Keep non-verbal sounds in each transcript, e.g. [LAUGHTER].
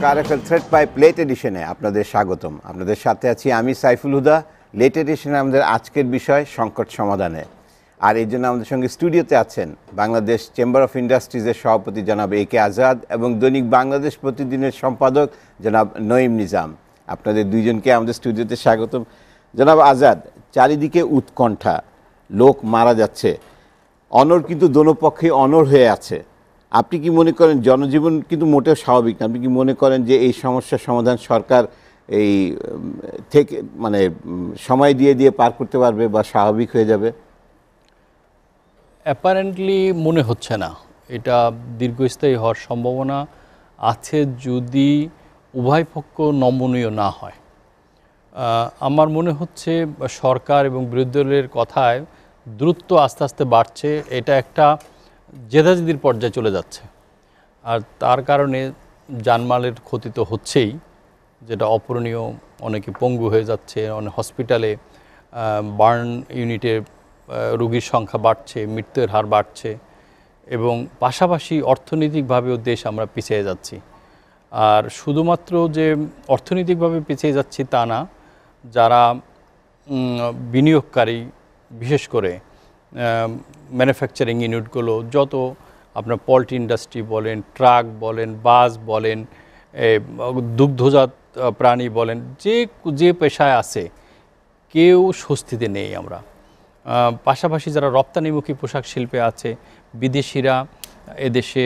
দর্শক আর একটা thread pipe late এডিশনে আপনাদের স্বাগতম আপনাদের সাথে আছি আমি সাইফুল হুদা লেট এডিশনে আমাদের আজকের বিষয় সংকট সমাধানে আর এই জন্য আমাদের সঙ্গে স্টুডিওতে আছেন বাংলাদেশ চেম্বার অফ ইন্ডাস্ট্রিজের সভাপতি জনাব এ কে আজাদ এবং দৈনিক বাংলাদেশ প্রতিদিনের সম্পাদক জনাব নঈম নিজাম আপনাদের দুইজনকে আমাদের স্টুডিওতে স্বাগতম জনাব আজাদ চারিদিকে উৎকণ্ঠা লোক মারা যাচ্ছে অনর কিন্তু দোনপক্ষে অনর হয়ে আছে আপনি কি মনে করেন জনজীবন কিন্তু মোটেও স্বাভাবিক না আপনি কি মনে করেন যে এই সমস্যার সমাধান সরকার এই থেকে মানে সময় দিয়ে দিয়ে পার করতে পারবে বা স্বাভাবিক হয়ে যাবে অ্যাপারেন্টলি মনে হচ্ছে না এটা দীর্ঘস্থায়ী হওয়ার সম্ভাবনা আছে যদি উভয় পক্ষ নমনীয় না হয় আমার মনে হচ্ছে সরকার এবং বিরোধী দলের কথায় দ্রুত আস্তে আস্তে বাড়ছে এটা একটা জেদাজেদির পর্যায়ে চলে যাচ্ছে আর তার কারণে জানমালের ক্ষতি তো হচ্ছেই যেটা অপূরণীয় অনেকে পঙ্গু হয়ে যাচ্ছে অনেক হসপিটালে বার্ন ইউনিটে রুগীর সংখ্যা বাড়ছে মৃত্যুর হার বাড়ছে এবং পাশাপাশি অর্থনৈতিকভাবেও দেশ আমরা পিছিয়ে যাচ্ছি আর শুধুমাত্র যে অর্থনৈতিকভাবে পিছিয়ে যাচ্ছি তা না যারা বিনিয়োগকারী বিশেষ করে ম্যানুফ্যাকচারিং ইউনিটগুলো যত আপনার পোলট্রি ইন্ডাস্ট্রি বলেন ট্রাক বলেন বাস বলেন দুগ্ধজাত প্রাণী বলেন যে যে পেশায় আছে কেউ স্বস্তিতে নেই আমরা পাশাপাশি যারা রপ্তানিমুখী পোশাক শিল্পে আছে বিদেশিরা এদেশে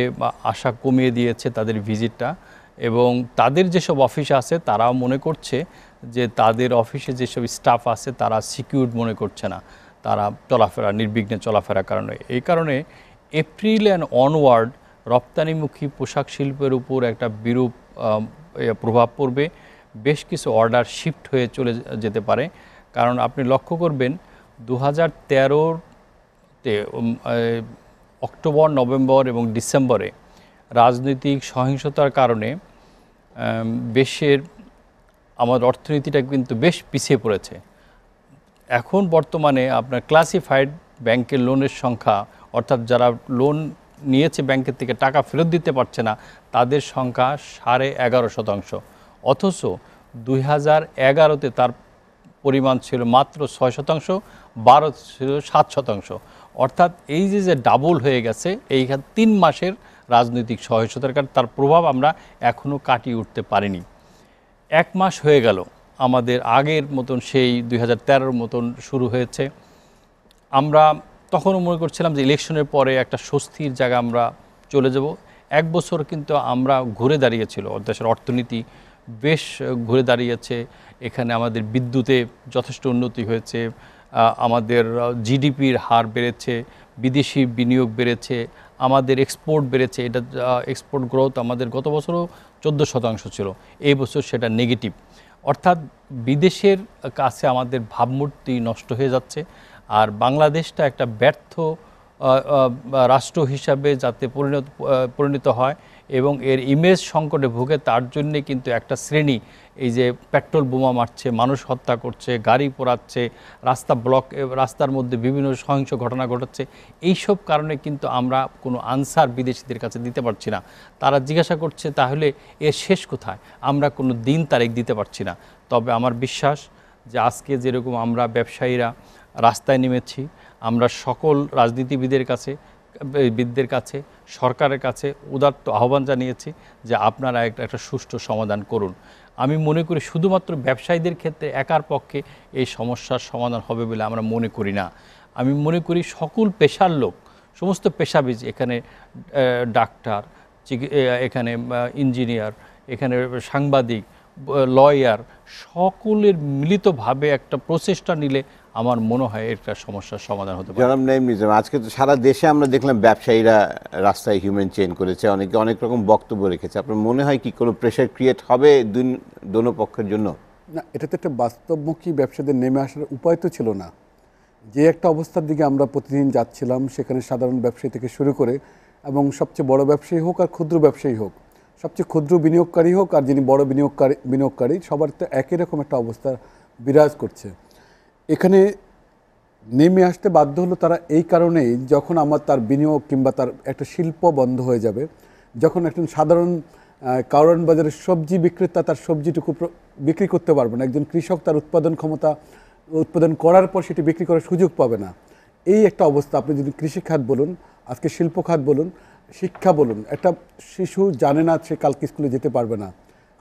আশা কমিয়ে দিয়েছে তাদের ভিজিটটা এবং তাদের যেসব অফিস আছে তারাও মনে করছে যে তাদের অফিসে যেসব স্টাফ আছে তারা সিকিউর মনে করছে না তারা চলাফেরা নির্বিঘ্নে চলাফেরা কারণে এই কারণে এপ্রিল অ্যান্ড অনওয়ার্ড রপ্তানিমুখী পোশাক শিল্পের উপর একটা বিরূপ প্রভাব পড়বে বেশ কিছু অর্ডার শিফট হয়ে চলে যেতে পারে কারণ আপনি লক্ষ্য করবেন দু হাজার তেরোতে অক্টোবর নভেম্বর এবং ডিসেম্বরে রাজনৈতিক সহিংসতার কারণে বেশের আমার অর্থনীতিটা কিন্তু বেশ পিছিয়ে পড়েছে এখন বর্তমানে আপনার ক্লাসিফাইড ব্যাংকের লোনের সংখ্যা অর্থাৎ যারা লোন নিয়েছে ব্যাংকের থেকে টাকা ফেরত দিতে পারছে না তাদের সংখ্যা সাড়ে এগারো শতাংশ অথচ দুই হাজার এগারোতে তার পরিমাণ ছিল মাত্র ছয় শতাংশ বারো ছিল সাত শতাংশ অর্থাৎ এই যে যে ডাবল হয়ে গেছে এইখান তিন মাসের রাজনৈতিক সহিংসতার কারণে তার প্রভাব আমরা এখনও কাটিয়ে উঠতে পারিনি এক মাস হয়ে গেল আমাদের আগের মতন সেই দুই হাজার মতন শুরু হয়েছে আমরা তখনও মনে করছিলাম যে ইলেকশনের পরে একটা স্বস্তির জায়গা আমরা চলে যাব এক বছর কিন্তু আমরা ঘুরে দাঁড়িয়েছিল দেশের অর্থনীতি বেশ ঘুরে দাঁড়িয়েছে এখানে আমাদের বিদ্যুতে যথেষ্ট উন্নতি হয়েছে আমাদের জিডিপির হার বেড়েছে বিদেশি বিনিয়োগ বেড়েছে আমাদের এক্সপোর্ট বেড়েছে এটা এক্সপোর্ট গ্রোথ আমাদের গত বছরও চোদ্দো শতাংশ ছিল এই বছর সেটা নেগেটিভ অর্থাৎ বিদেশের কাছে আমাদের ভাবমূর্তি নষ্ট হয়ে যাচ্ছে আর বাংলাদেশটা একটা ব্যর্থ রাষ্ট্র হিসাবে যাতে পরিণত পরিণত হয় এবং এর ইমেজ সংকটে ভুগে তার জন্যে কিন্তু একটা শ্রেণী এই যে পেট্রোল বোমা মারছে মানুষ হত্যা করছে গাড়ি পোড়াচ্ছে রাস্তা ব্লক রাস্তার মধ্যে বিভিন্ন সহিংস ঘটনা ঘটাচ্ছে এইসব কারণে কিন্তু আমরা কোনো আনসার বিদেশিদের কাছে দিতে পারছি না তারা জিজ্ঞাসা করছে তাহলে এর শেষ কোথায় আমরা কোনো দিন তারিখ দিতে পারছি না তবে আমার বিশ্বাস যে আজকে যেরকম আমরা ব্যবসায়ীরা রাস্তায় নেমেছি আমরা সকল রাজনীতিবিদের কাছে বিদ্যের কাছে সরকারের কাছে উদাত্ত আহ্বান জানিয়েছি যে আপনারা একটা একটা সুষ্ঠু সমাধান করুন আমি মনে করি শুধুমাত্র ব্যবসায়ীদের ক্ষেত্রে একার পক্ষে এই সমস্যার সমাধান হবে বলে আমরা মনে করি না আমি মনে করি সকল পেশার লোক সমস্ত পেশাবিজ এখানে ডাক্তার এখানে ইঞ্জিনিয়ার এখানে সাংবাদিক লয়ার সকলের মিলিতভাবে একটা প্রচেষ্টা নিলে আমার মনে হয় এটা সমস্যার সমাধান হতে পারে জনাব নাইম নিজাম আজকে তো সারা দেশে আমরা দেখলাম ব্যবসায়ীরা রাস্তায় হিউম্যান চেন করেছে অনেকে অনেক রকম বক্তব্য রেখেছে আপনার মনে হয় কি কোনো প্রেশার ক্রিয়েট হবে দুই দোনো পক্ষের জন্য না এটা তো একটা বাস্তবমুখী ব্যবসাদের নেমে আসার উপায় তো ছিল না যে একটা অবস্থার দিকে আমরা প্রতিদিন যাচ্ছিলাম সেখানে সাধারণ ব্যবসায়ী থেকে শুরু করে এবং সবচেয়ে বড় ব্যবসায়ী হোক আর ক্ষুদ্র ব্যবসায়ী হোক সবচেয়ে ক্ষুদ্র বিনিয়োগকারী হোক আর যিনি বড় বিনিয়োগকারী বিনিয়োগকারী সবার তো একই রকম একটা অবস্থা বিরাজ করছে এখানে নেমে আসতে বাধ্য হলো তারা এই কারণেই যখন আমার তার বিনিয়োগ কিংবা তার একটা শিল্প বন্ধ হয়ে যাবে যখন একজন সাধারণ কারণ বাজারের সবজি বিক্রেতা তার সবজিটুকু বিক্রি করতে পারবে না একজন কৃষক তার উৎপাদন ক্ষমতা উৎপাদন করার পর সেটি বিক্রি করার সুযোগ পাবে না এই একটা অবস্থা আপনি যদি কৃষিখাত বলুন আজকে শিল্পখাত বলুন শিক্ষা বলুন একটা শিশু জানে না সে কালকে স্কুলে যেতে পারবে না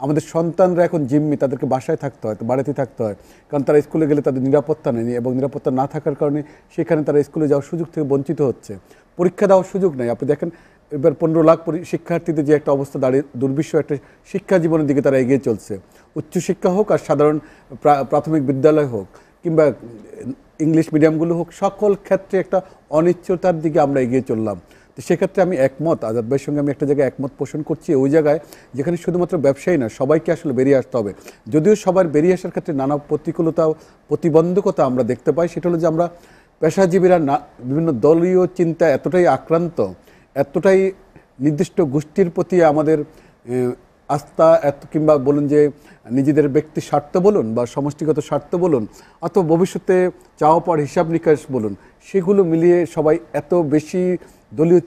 আমাদের সন্তানরা এখন জিম্মি তাদেরকে বাসায় থাকতে হয় বাড়িতে থাকতে হয় কারণ তারা স্কুলে গেলে তাদের নিরাপত্তা নেই এবং নিরাপত্তা না থাকার কারণে সেখানে তারা স্কুলে যাওয়ার সুযোগ থেকে বঞ্চিত হচ্ছে পরীক্ষা দেওয়ার সুযোগ নেই আপনি দেখেন এবার পনেরো লাখ শিক্ষার্থীদের যে একটা অবস্থা দাঁড়িয়ে দুর্বিশ্ব একটা শিক্ষা জীবনের দিকে তারা এগিয়ে চলছে উচ্চশিক্ষা হোক আর সাধারণ প্রাথমিক বিদ্যালয় হোক কিংবা ইংলিশ মিডিয়ামগুলো হোক সকল ক্ষেত্রে একটা অনিশ্চয়তার দিকে আমরা এগিয়ে চললাম তো সেক্ষেত্রে আমি একমত আজাদ ভাইয়ের সঙ্গে আমি একটা জায়গায় একমত পোষণ করছি ওই জায়গায় যেখানে শুধুমাত্র ব্যবসায়ী না সবাইকে আসলে বেরিয়ে আসতে হবে যদিও সবার বেরিয়ে আসার ক্ষেত্রে নানা প্রতিকূলতা প্রতিবন্ধকতা আমরা দেখতে পাই সেটা হলো যে আমরা পেশাজীবীরা না বিভিন্ন দলীয় চিন্তা এতটাই আক্রান্ত এতটাই নির্দিষ্ট গোষ্ঠীর প্রতি আমাদের আস্থা এত কিংবা বলুন যে নিজেদের ব্যক্তি স্বার্থ বলুন বা সমষ্টিগত স্বার্থ বলুন অথবা ভবিষ্যতে চাওয়া পাওয়ার হিসাব নিকাশ বলুন সেগুলো মিলিয়ে সবাই এত বেশি দলীয়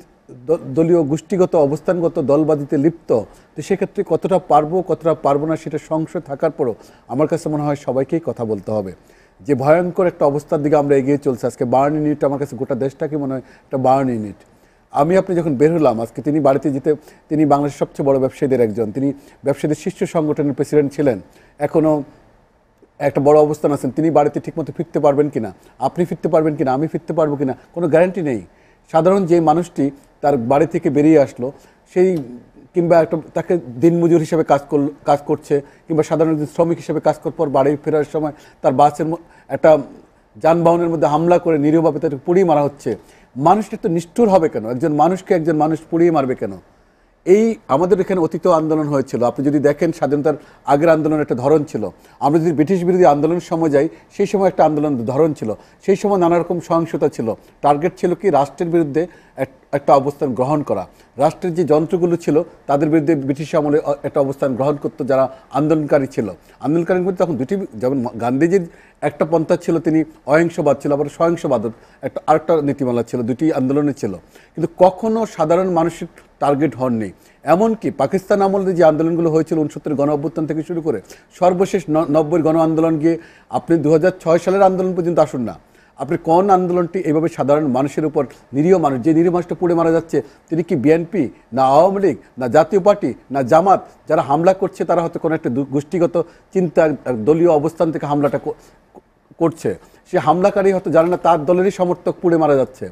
দলীয় গোষ্ঠীগত অবস্থানগত দলবাদীতে লিপ্ত তো সেক্ষেত্রে কতটা পারবো কতটা পারবো না সেটা সংশয় থাকার পরও আমার কাছে মনে হয় সবাইকেই কথা বলতে হবে যে ভয়ঙ্কর একটা অবস্থার দিকে আমরা এগিয়ে চলছে আজকে বার্ন ইউনিট আমার কাছে গোটা দেশটাকে মনে হয় একটা বার্ন ইউনিট আমি আপনি যখন বের হলাম আজকে তিনি বাড়িতে যেতে তিনি বাংলাদেশের সবচেয়ে বড় ব্যবসায়ীদের একজন তিনি ব্যবসায়ীদের শীর্ষ সংগঠনের প্রেসিডেন্ট ছিলেন এখনও একটা বড় অবস্থান আছেন তিনি বাড়িতে ঠিকমতো ফিরতে পারবেন কিনা আপনি ফিরতে পারবেন কিনা আমি ফিরতে পারবো কিনা কোনো গ্যারান্টি নেই সাধারণ যে মানুষটি তার বাড়ি থেকে বেরিয়ে আসলো সেই কিংবা একটা তাকে দিনমজুর হিসেবে কাজ করল কাজ করছে কিংবা সাধারণ শ্রমিক হিসেবে কাজ করার পর বাড়ি ফেরার সময় তার বাসের একটা যানবাহনের মধ্যে হামলা করে নিরীহভাবে তাকে পুড়িয়ে মারা হচ্ছে মানুষটি তো নিষ্ঠুর হবে কেন একজন মানুষকে একজন মানুষ পুড়িয়ে মারবে কেন এই আমাদের এখানে অতীত আন্দোলন হয়েছিল আপনি যদি দেখেন স্বাধীনতার আগের আন্দোলন একটা ধরন ছিল আমরা যদি ব্রিটিশ বিরোধী আন্দোলন সময় যাই সেই সময় একটা আন্দোলন ধরন ছিল সেই সময় নানা রকম সহিংসতা ছিল টার্গেট ছিল কি রাষ্ট্রের বিরুদ্ধে একটা অবস্থান গ্রহণ করা রাষ্ট্রের যে যন্ত্রগুলো ছিল তাদের বিরুদ্ধে ব্রিটিশ আমলে একটা অবস্থান গ্রহণ করত যারা আন্দোলনকারী ছিল আন্দোলনকারীর মধ্যে তখন দুটি যেমন গান্ধীজির একটা পন্থা ছিল তিনি অহিংসবাদ ছিল আবার স্বয়ংসবাদ একটা আরেকটা নীতিমালা ছিল দুটি আন্দোলনে ছিল কিন্তু কখনো সাধারণ মানুষের টার্গেট হননি এমনকি পাকিস্তান আমলে যে আন্দোলনগুলো হয়েছিল উনসত্তরের গণ অভ্যুত্থান থেকে শুরু করে সর্বশেষ নব্বই গণ আন্দোলন গিয়ে আপনি দু সালের আন্দোলন পর্যন্ত আসুন না আপনি কোন আন্দোলনটি এভাবে সাধারণ মানুষের উপর নিরীহ মানুষ যে নিরীহ মানুষটা পুড়ে মারা যাচ্ছে তিনি কি বিএনপি না আওয়ামী লীগ না জাতীয় পার্টি না জামাত যারা হামলা করছে তারা হয়তো কোনো একটা গোষ্ঠীগত চিন্তা দলীয় অবস্থান থেকে হামলাটা করছে সে হামলাকারী হয়তো জানে না তার দলেরই সমর্থক পুড়ে মারা যাচ্ছে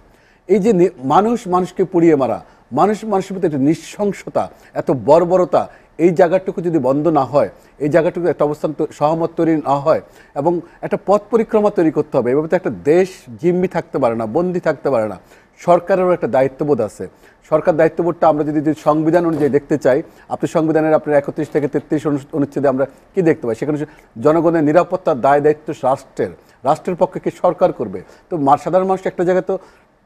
এই যে মানুষ মানুষকে পুড়িয়ে মারা মানুষ মানুষের প্রতি একটা নৃশংসতা এত বর্বরতা এই জায়গাটুকু যদি বন্ধ না হয় এই জায়গাটুকু একটা অবস্থান সহমত তৈরি না হয় এবং একটা পথ পরিক্রমা তৈরি করতে হবে এভাবে তো একটা দেশ জিম্মি থাকতে পারে না বন্দি থাকতে পারে না সরকারেরও একটা দায়িত্ববোধ আছে সরকার দায়িত্ববোধটা আমরা যদি সংবিধান অনুযায়ী দেখতে চাই আপনি সংবিধানের আপনার একত্রিশ থেকে তেত্রিশ অনুচ্ছেদে আমরা কি দেখতে পাই সেখানে জনগণের নিরাপত্তার দায় দায়িত্ব রাষ্ট্রের রাষ্ট্রের পক্ষে কি সরকার করবে তো সাধারণ মানুষ একটা জায়গায় তো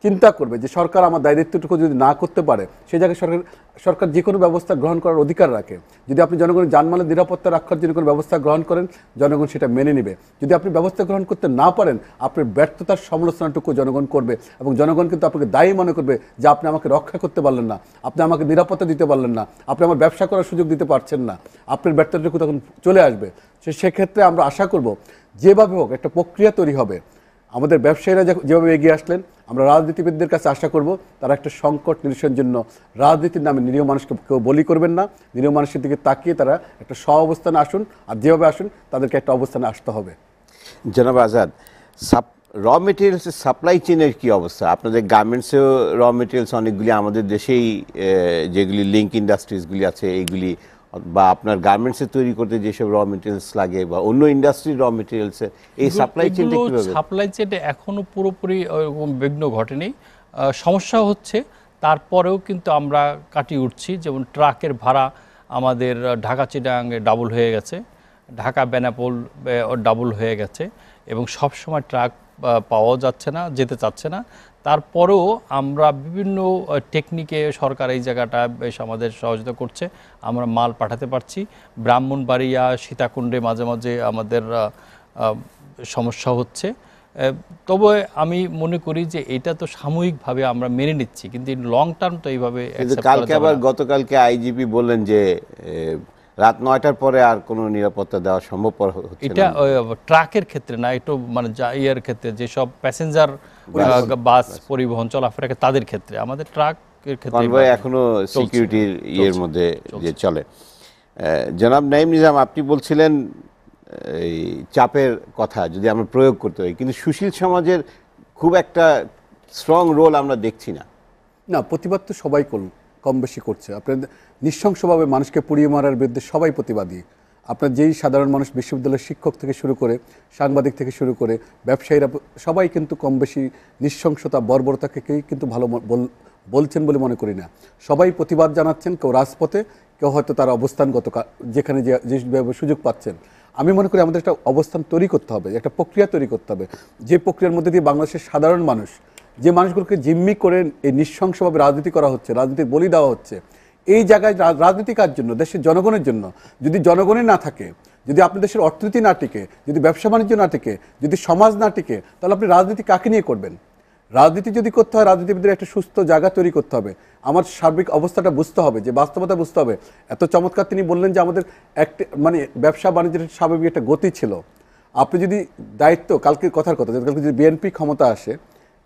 চিন্তা করবে যে সরকার আমার দায়িত্বটুকু যদি না করতে পারে সে জায়গায় সরকার সরকার যে কোনো ব্যবস্থা গ্রহণ করার অধিকার রাখে যদি আপনি জনগণের যানমালের নিরাপত্তা রাখার জন্য কোনো ব্যবস্থা গ্রহণ করেন জনগণ সেটা মেনে নেবে যদি আপনি ব্যবস্থা গ্রহণ করতে না পারেন আপনার ব্যর্থতার সমালোচনাটুকু জনগণ করবে এবং জনগণ কিন্তু আপনাকে দায়ী মনে করবে যে আপনি আমাকে রক্ষা করতে পারলেন না আপনি আমাকে নিরাপত্তা দিতে পারলেন না আপনি আমার ব্যবসা করার সুযোগ দিতে পারছেন না আপনার ব্যর্থতাটুকু তখন চলে আসবে সে সেক্ষেত্রে আমরা আশা করব যেভাবে হোক একটা প্রক্রিয়া তৈরি হবে আমাদের ব্যবসায়ীরা যেভাবে এগিয়ে আসলেন আমরা রাজনীতিবিদদের কাছে আশা করব তারা একটা সংকট নিরসনের জন্য রাজনীতির নামে নিরীহ মানুষকে কেউ বলি করবেন না নিরীহ মানুষের দিকে তাকিয়ে তারা একটা স্ব অবস্থানে আসুন আর যেভাবে আসুন তাদেরকে একটা অবস্থানে আসতে হবে জনাব আজাদ সাপ র মেটেরিয়ালসের সাপ্লাই চেনের কী অবস্থা আপনাদের গার্মেন্টসেও র মেটেরিয়ালস অনেকগুলি আমাদের দেশেই যেগুলি লিঙ্ক ইন্ডাস্ট্রিজগুলি আছে এইগুলি বা আপনার গার্মেন্টসে তৈরি করতে যেসব র মেটেরিয়ালস লাগে বা অন্য ইন্ডাস্ট্রির র মেটেরিয়ালসে এই সাপ্লাই চেনটা সাপ্লাই চেনে এখনো পুরোপুরি বিঘ্ন ঘটেনি সমস্যা হচ্ছে তারপরেও কিন্তু আমরা কাটিয়ে উঠছি যেমন ট্রাকের ভাড়া আমাদের ঢাকা চিটাঙ্গে ডাবল হয়ে গেছে ঢাকা বেনাপোল ডাবল হয়ে গেছে এবং সব সময় ট্রাক পাওয়া যাচ্ছে না যেতে চাচ্ছে না তারপরেও আমরা বিভিন্ন টেকনিকে সরকার এই জায়গাটা বেশ আমাদের সহযোগিতা করছে আমরা মাল পাঠাতে পারছি ব্রাহ্মণবাড়িয়া সীতাকুণ্ডে মাঝে মাঝে আমাদের সমস্যা হচ্ছে তবে আমি মনে করি যে এটা তো সাময়িকভাবে আমরা মেনে নিচ্ছি কিন্তু লং টার্ম তো এইভাবে কালকে আবার গতকালকে আইজিপি বললেন যে রাত নয়টার পরে আর কোনো নিরাপত্তা দেওয়া সম্ভবপর হচ্ছে এটা ট্রাকের ক্ষেত্রে না একটু মানে ইয়ের ক্ষেত্রে যেসব প্যাসেঞ্জার বাস পরিবহন চলাফেরা তাদের ক্ষেত্রে আমাদের ট্রাক এখনো সিকিউরিটির ইয়ের মধ্যে যে চলে জনাব নাইম নিজাম আপনি বলছিলেন এই চাপের কথা যদি আমরা প্রয়োগ করতে হই কিন্তু সুশীল সমাজের খুব একটা স্ট্রং রোল আমরা দেখছি না না প্রতিবাদ তো সবাই করুন কম বেশি করছে আপনার নিঃশংসভাবে মানুষকে পুড়িয়ে মারার বিরুদ্ধে সবাই প্রতিবাদী আপনার যেই সাধারণ মানুষ বিশ্ববিদ্যালয়ের শিক্ষক থেকে শুরু করে সাংবাদিক থেকে শুরু করে ব্যবসায়ীরা সবাই কিন্তু কম বেশি বর্বরতাকে বর্বরতাকেই কিন্তু ভালো বলছেন বলে মনে করি না সবাই প্রতিবাদ জানাচ্ছেন কেউ রাজপথে কেউ হয়তো তার অবস্থানগত যেখানে যে সুযোগ পাচ্ছেন আমি মনে করি আমাদের একটা অবস্থান তৈরি করতে হবে একটা প্রক্রিয়া তৈরি করতে হবে যে প্রক্রিয়ার মধ্যে দিয়ে বাংলাদেশের সাধারণ মানুষ যে মানুষগুলোকে জিম্মি করে এই নৃশংসভাবে রাজনীতি করা হচ্ছে রাজনীতি বলি দেওয়া হচ্ছে এই জায়গায় রাজনীতি কার জন্য দেশের জনগণের জন্য যদি জনগণই না থাকে যদি আপনার দেশের অর্থনীতি না টিকে যদি ব্যবসা বাণিজ্য না টিকে যদি সমাজ না টিকে তাহলে আপনি রাজনীতি কাকে নিয়ে করবেন রাজনীতি যদি করতে হয় রাজনীতিবিদের একটা সুস্থ জায়গা তৈরি করতে হবে আমার সার্বিক অবস্থাটা বুঝতে হবে যে বাস্তবতা বুঝতে হবে এত চমৎকার তিনি বললেন যে আমাদের একটা মানে ব্যবসা বাণিজ্যের স্বাভাবিক একটা গতি ছিল আপনি যদি দায়িত্ব কালকে কথার কথা কালকে যদি বিএনপি ক্ষমতা আসে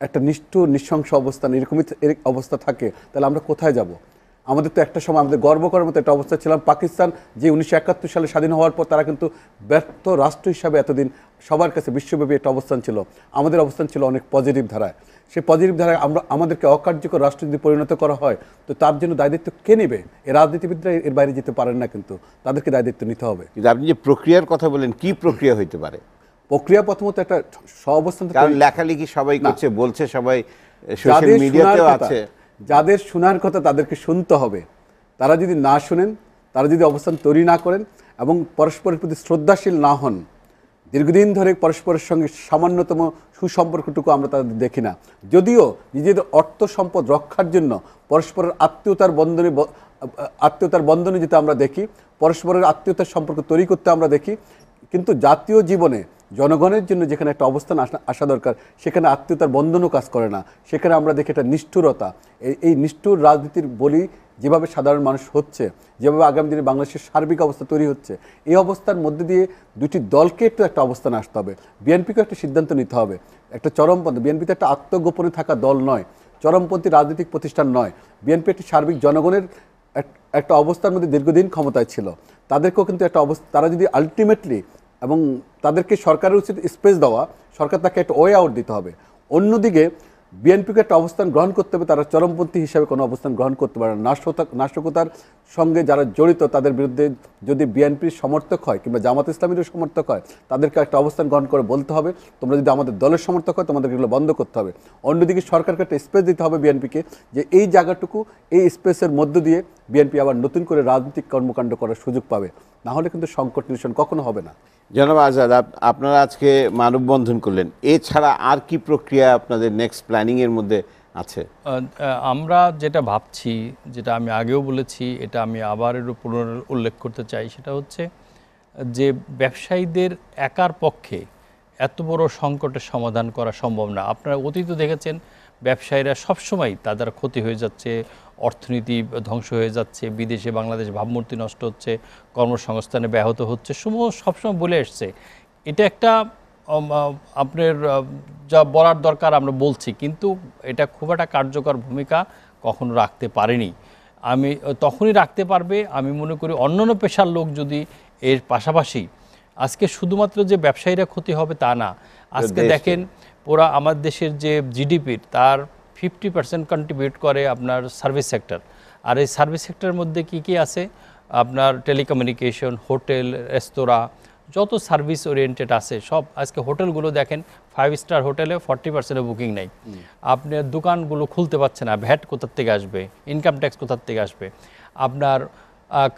একটা নিষ্ঠুর নিঃশংস অবস্থা এরকমই অবস্থা থাকে তাহলে আমরা কোথায় যাব আমাদের তো একটা সময় আমাদের গর্ব করার মতো একটা অবস্থা ছিলাম পাকিস্তান যে উনিশশো সালে স্বাধীন হওয়ার পর তারা কিন্তু ব্যর্থ রাষ্ট্র হিসাবে এতদিন সবার কাছে বিশ্বব্যাপী একটা অবস্থান ছিল আমাদের অবস্থান ছিল অনেক পজিটিভ ধারায় সেই পজিটিভ ধারায় আমরা আমাদেরকে অকার্যকর রাষ্ট্র যদি পরিণত করা হয় তো তার জন্য দায়িত্ব কে নেবে এ রাজনীতিবিদরা এর বাইরে যেতে পারেন না কিন্তু তাদেরকে দায়িত্ব নিতে হবে আপনি যে প্রক্রিয়ার কথা বলেন কি প্রক্রিয়া হইতে পারে প্রক্রিয়া প্রথমত একটা সহবস্থান লেখালেখি সবাই করছে বলছে সবাই সোশ্যাল মিডিয়াতেও আছে যাদের শোনার কথা তাদেরকে শুনতে হবে তারা যদি না শুনেন তারা যদি অবস্থান তৈরি না করেন এবং পরস্পরের প্রতি শ্রদ্ধাশীল না হন দীর্ঘদিন ধরে পরস্পরের সঙ্গে সামান্যতম সুসম্পর্কটুকু আমরা তাদের দেখি না যদিও নিজেদের অর্থ সম্পদ রক্ষার জন্য পরস্পরের আত্মীয়তার বন্ধনে আত্মীয়তার বন্ধনে যেতে আমরা দেখি পরস্পরের আত্মীয়তার সম্পর্ক তৈরি করতে আমরা দেখি কিন্তু জাতীয় জীবনে জনগণের জন্য যেখানে একটা অবস্থান আসা আসা দরকার সেখানে আত্মীয়তার বন্ধনও কাজ করে না সেখানে আমরা দেখি একটা নিষ্ঠুরতা এই নিষ্ঠুর রাজনীতির বলি যেভাবে সাধারণ মানুষ হচ্ছে যেভাবে আগামী দিনে বাংলাদেশের সার্বিক অবস্থা তৈরি হচ্ছে এই অবস্থার মধ্যে দিয়ে দুটি দলকে একটু একটা অবস্থানে আসতে হবে বিএনপিকেও একটা সিদ্ধান্ত নিতে হবে একটা চরমপন্থী বিএনপি তো একটা আত্মগোপনে থাকা দল নয় চরমপন্থী রাজনৈতিক প্রতিষ্ঠান নয় বিএনপি একটি সার্বিক জনগণের একটা অবস্থার মধ্যে দীর্ঘদিন ক্ষমতায় ছিল তাদেরকেও কিন্তু একটা অবস্থা তারা যদি আলটিমেটলি এবং তাদেরকে সরকারের উচিত স্পেস দেওয়া সরকার তাকে একটা ওয়ে আউট দিতে হবে অন্যদিকে বিএনপিকে একটা অবস্থান গ্রহণ করতে হবে তারা চরমপন্থী হিসাবে কোনো অবস্থান গ্রহণ করতে পারে না নাশকতার সঙ্গে যারা জড়িত তাদের বিরুদ্ধে যদি বিএনপির সমর্থক হয় কিংবা জামাত ইসলামীরও সমর্থক হয় তাদেরকে একটা অবস্থান গ্রহণ করে বলতে হবে তোমরা যদি আমাদের দলের সমর্থক হয় তোমাদেরকে এগুলো বন্ধ করতে হবে অন্যদিকে সরকারকে একটা স্পেস দিতে হবে বিএনপিকে যে এই জায়গাটুকু এই স্পেসের মধ্য দিয়ে বিএনপি আবার নতুন করে রাজনৈতিক কর্মকাণ্ড করার সুযোগ পাবে না হলে কিন্তু সংকট নিরসন কখনো হবে না জনাব আজাদ আপনারা আজকে মানববন্ধন করলেন এছাড়া আর কি প্রক্রিয়া আপনাদের নেক্সট প্ল্যানিংয়ের মধ্যে আছে আমরা যেটা ভাবছি যেটা আমি আগেও বলেছি এটা আমি আবারও পুনর উল্লেখ করতে চাই সেটা হচ্ছে যে ব্যবসায়ীদের একার পক্ষে এত বড় সংকটের সমাধান করা সম্ভব না আপনারা অতীত দেখেছেন ব্যবসায়ীরা সবসময় তাদের ক্ষতি হয়ে যাচ্ছে অর্থনীতি ধ্বংস হয়ে যাচ্ছে বিদেশে বাংলাদেশ ভাবমূর্তি নষ্ট হচ্ছে কর্মসংস্থানে ব্যাহত হচ্ছে সমূহ সবসময় বলে এসছে এটা একটা আপনার যা বলার দরকার আমরা বলছি কিন্তু এটা খুব একটা কার্যকর ভূমিকা কখনো রাখতে পারেনি আমি তখনই রাখতে পারবে আমি মনে করি অন্যান্য পেশার লোক যদি এর পাশাপাশি আজকে শুধুমাত্র যে ব্যবসায়ীরা ক্ষতি হবে তা না আজকে দেখেন ওরা আমার দেশের যে জিডিপির তার ফিফটি পার্সেন্ট কন্ট্রিবিউট করে আপনার সার্ভিস সেক্টর আর এই সার্ভিস সেক্টরের মধ্যে কি কি আছে আপনার টেলিকমিউনিকেশন হোটেল রেস্তোরাঁ যত সার্ভিস ওরিয়েন্টেড আছে সব আজকে হোটেলগুলো দেখেন ফাইভ স্টার হোটেলে ফর্টি পার্সেন্টের বুকিং নেই আপনার দোকানগুলো খুলতে পারছে না ভ্যাট কোথার থেকে আসবে ইনকাম ট্যাক্স কোথার থেকে আসবে আপনার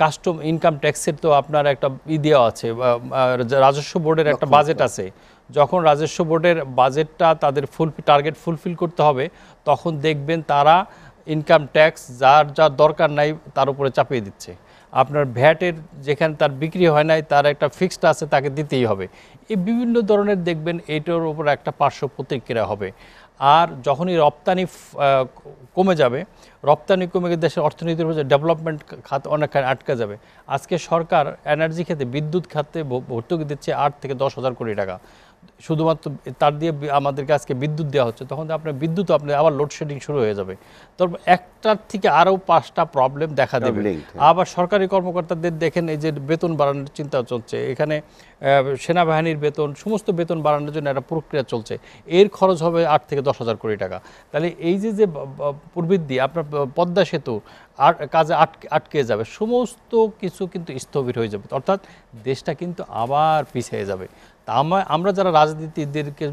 কাস্টম ইনকাম ট্যাক্সের তো আপনার একটা ই দেওয়া আছে রাজস্ব বোর্ডের একটা বাজেট আছে যখন রাজস্ব বোর্ডের বাজেটটা তাদের ফুল টার্গেট ফুলফিল করতে হবে তখন দেখবেন তারা ইনকাম ট্যাক্স যার যা দরকার নাই তার উপরে চাপিয়ে দিচ্ছে আপনার ভ্যাটের যেখানে তার বিক্রি হয় নাই তার একটা ফিক্সড আছে তাকে দিতেই হবে এই বিভিন্ন ধরনের দেখবেন এইটার উপর একটা পার্শ্ব প্রতিক্রিয়া হবে আর যখনই রপ্তানি কমে যাবে রপ্তানি কমে গিয়ে দেশের অর্থনীতির উপর ডেভেলপমেন্ট খাত অনেকখানি আটকে যাবে আজকে সরকার এনার্জি খাতে বিদ্যুৎ খাতে ভর্তুকি দিচ্ছে আট থেকে দশ হাজার কোটি টাকা শুধুমাত্র তার দিয়ে আমাদেরকে আজকে বিদ্যুৎ দেওয়া হচ্ছে তখন আপনার বিদ্যুৎ আপনার আবার লোডশেডিং শুরু হয়ে যাবে তারপর একটার থেকে আরও পাঁচটা প্রবলেম দেখা দেবে হ্যাঁ। আবার সরকারি কর্মকর্তাদের দেখেন এই যে বেতন বাড়ানোর চিন্তা চলছে এখানে সেনাবাহিনীর বেতন সমস্ত বেতন বাড়ানোর জন্য একটা প্রক্রিয়া চলছে এর খরচ হবে আট থেকে দশ হাজার কোটি টাকা তাহলে এই যে যে প্রবৃদ্ধি আপনার পদ্মা সেতু আর কাজে আটকে আটকে যাবে সমস্ত কিছু কিন্তু স্থবির হয়ে যাবে অর্থাৎ দেশটা কিন্তু আবার পিছিয়ে যাবে তা আমরা যারা রাজনীতিদেরকে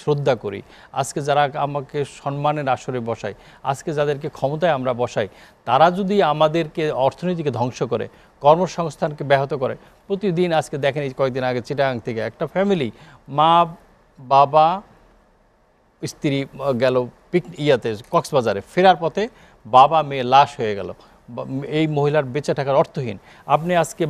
শ্রদ্ধা করি আজকে যারা আমাকে সম্মানের আসরে বসায় আজকে যাদেরকে ক্ষমতায় আমরা বসাই তারা যদি আমাদেরকে অর্থনীতিকে ধ্বংস করে কর্মসংস্থানকে ব্যাহত করে প্রতিদিন আজকে দেখেন এই কয়েকদিন আগে চিটাং থেকে একটা ফ্যামিলি মা বাবা স্ত্রী গেল পিক ইয়াতে কক্সবাজারে ফেরার পথে বাবা মেয়ে লাশ হয়ে গেল এই মহিলার বেঁচে থাকার অর্থহীন আপনি আজকে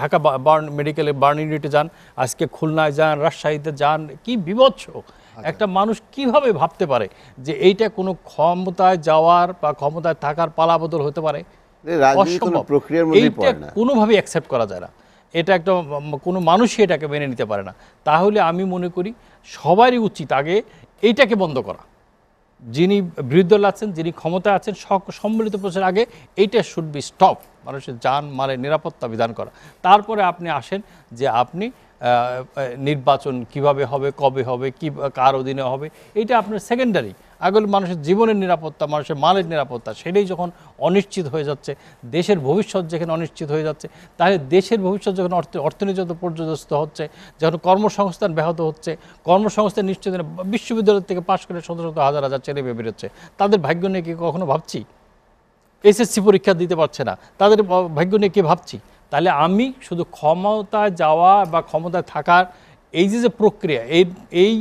ঢাকা বার্ন মেডিকেলে বার্ন ইউনিটে যান আজকে খুলনায় যান রাজশাহীতে যান কি বিভৎস আচ্ছা। একটা মানুষ কিভাবে ভাবতে পারে যে এইটা কোনো ক্ষমতায় যাওয়ার বা ক্ষমতায় থাকার পালা বদল হতে পারে এইটা কোনোভাবে অ্যাকসেপ্ট করা যায় না এটা একটা কোনো মানুষই এটাকে মেনে নিতে পারে না তাহলে আমি মনে করি সবারই উচিত আগে এইটাকে বন্ধ করা যিনি বিরুদ্ধ আছেন যিনি ক্ষমতা আছেন সম্মিলিত প্রচার আগে এইটা শুড বি স্টপ মানুষের যান মালের নিরাপত্তা বিধান করা তারপরে আপনি আসেন যে আপনি নির্বাচন কিভাবে হবে কবে হবে কি কার অধীনে হবে এটা আপনার সেকেন্ডারি আগে মানুষের জীবনের নিরাপত্তা মানুষের মালের নিরাপত্তা সেটাই যখন অনিশ্চিত হয়ে যাচ্ছে দেশের ভবিষ্যৎ যেখানে অনিশ্চিত হয়ে যাচ্ছে তাহলে দেশের ভবিষ্যৎ যখন অর্থনীতি পর্যদস্ত হচ্ছে যখন কর্মসংস্থান ব্যাহত হচ্ছে কর্মসংস্থান নিশ্চিত বিশ্ববিদ্যালয় থেকে পাশ করে শত শত হাজার হাজার ছেলে মেয়ে বেরোচ্ছে তাদের ভাগ্য নিয়ে কি কখনো ভাবছি এসএসসি পরীক্ষা দিতে পারছে না তাদের ভাগ্য নিয়ে কি ভাবছি তাহলে আমি শুধু ক্ষমতায় যাওয়া বা ক্ষমতায় থাকার এই যে যে প্রক্রিয়া এই এই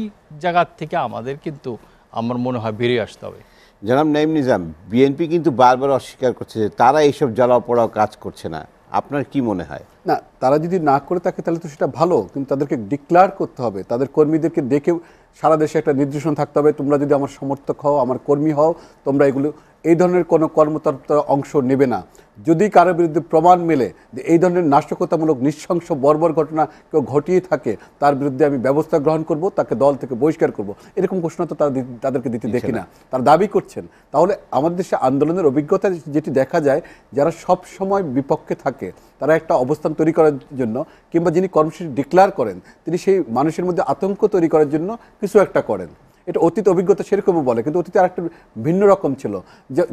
জায়গার থেকে আমাদের কিন্তু আমার মনে হয় বেরিয়ে আসতে হবে জানাম নাইম নিজাম বিএনপি কিন্তু বারবার অস্বীকার করছে যে তারা এইসব জ্বালাও পড়াও কাজ করছে না আপনার কি মনে হয় না তারা যদি না করে থাকে তাহলে তো সেটা ভালো কিন্তু তাদেরকে ডিক্লেয়ার করতে হবে তাদের কর্মীদেরকে দেখে সারা দেশে একটা নির্দেশন থাকতে হবে তোমরা যদি আমার সমর্থক হও আমার কর্মী হও তোমরা এগুলো এই ধরনের কোনো কর্মতৎপর অংশ নেবে না যদি কারোর বিরুদ্ধে প্রমাণ মেলে যে এই ধরনের নাশকতামূলক নৃশংস বর্বর ঘটনা কেউ ঘটিয়ে থাকে তার বিরুদ্ধে আমি ব্যবস্থা গ্রহণ করব তাকে দল থেকে বহিষ্কার করব এরকম ঘোষণা তো তারা তাদেরকে দিতে দেখি না তারা দাবি করছেন তাহলে আমাদের দেশে আন্দোলনের অভিজ্ঞতা যেটি দেখা যায় যারা সব সময় বিপক্ষে থাকে তারা একটা অবস্থান তৈরি করার জন্য কিংবা যিনি কর্মসূচি ডিক্লেয়ার করেন তিনি সেই মানুষের মধ্যে আতঙ্ক তৈরি করার জন্য কিছু একটা করেন এটা অতীত অভিজ্ঞতা সেরকমও বলে কিন্তু অতীতে আর একটা ভিন্ন রকম ছিল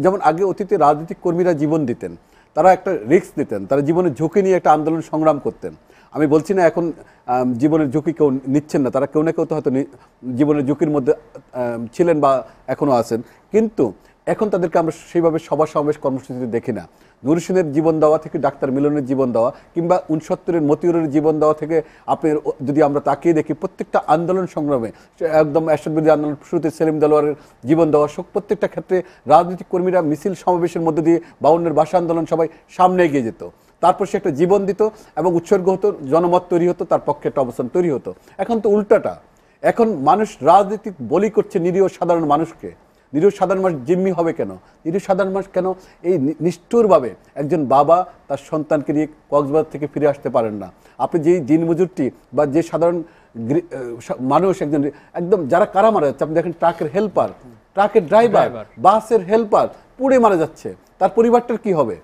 যেমন আগে অতীতে রাজনৈতিক কর্মীরা জীবন দিতেন তারা একটা রিস্ক নিতেন তারা জীবনের ঝুঁকি নিয়ে একটা আন্দোলন সংগ্রাম করতেন আমি বলছি না এখন জীবনের ঝুঁকি কেউ নিচ্ছেন না তারা কেউ না কেউ তো হয়তো জীবনের ঝুঁকির মধ্যে ছিলেন বা এখনও আছেন কিন্তু এখন তাদেরকে আমরা সেইভাবে সভা সমাবেশ কর্মসূচিতে দেখি না নুরুসিনের জীবন দেওয়া থেকে ডাক্তার মিলনের জীবন দেওয়া কিংবা উনসত্তরের মতিউরের জীবন দেওয়া থেকে আপনি যদি আমরা তাকিয়ে দেখি প্রত্যেকটা আন্দোলন সংগ্রামে একদম অ্যাসদবিরোধী আন্দোলন শুরুতে সেলিম দলওয়ারের জীবন দেওয়া শোক প্রত্যেকটা ক্ষেত্রে রাজনৈতিক কর্মীরা মিছিল সমাবেশের মধ্যে দিয়ে বাউন্নের ভাষা আন্দোলন সবাই সামনে এগিয়ে যেত তারপর সে একটা জীবন দিত এবং উৎসর্গ হতো জনমত তৈরি হতো তার পক্ষে একটা অবস্থান তৈরি হতো এখন তো উল্টাটা এখন মানুষ রাজনীতি বলি করছে নিরীহ সাধারণ মানুষকে নিরীহ সাধারণ মানুষ জিম্মি হবে কেন নিরীহ সাধারণ মানুষ কেন এই নিষ্ঠুরভাবে একজন বাবা তার সন্তানকে নিয়ে কক্সবাজার থেকে ফিরে আসতে পারেন না আপনি যেই দিনমজুরটি মজুরটি বা যে সাধারণ মানুষ একজন একদম যারা কারা মারা যাচ্ছে আপনি দেখেন ট্রাকের হেল্পার ট্রাকের ড্রাইভার বাসের হেল্পার পুড়ে মারা যাচ্ছে তার পরিবারটার কি হবে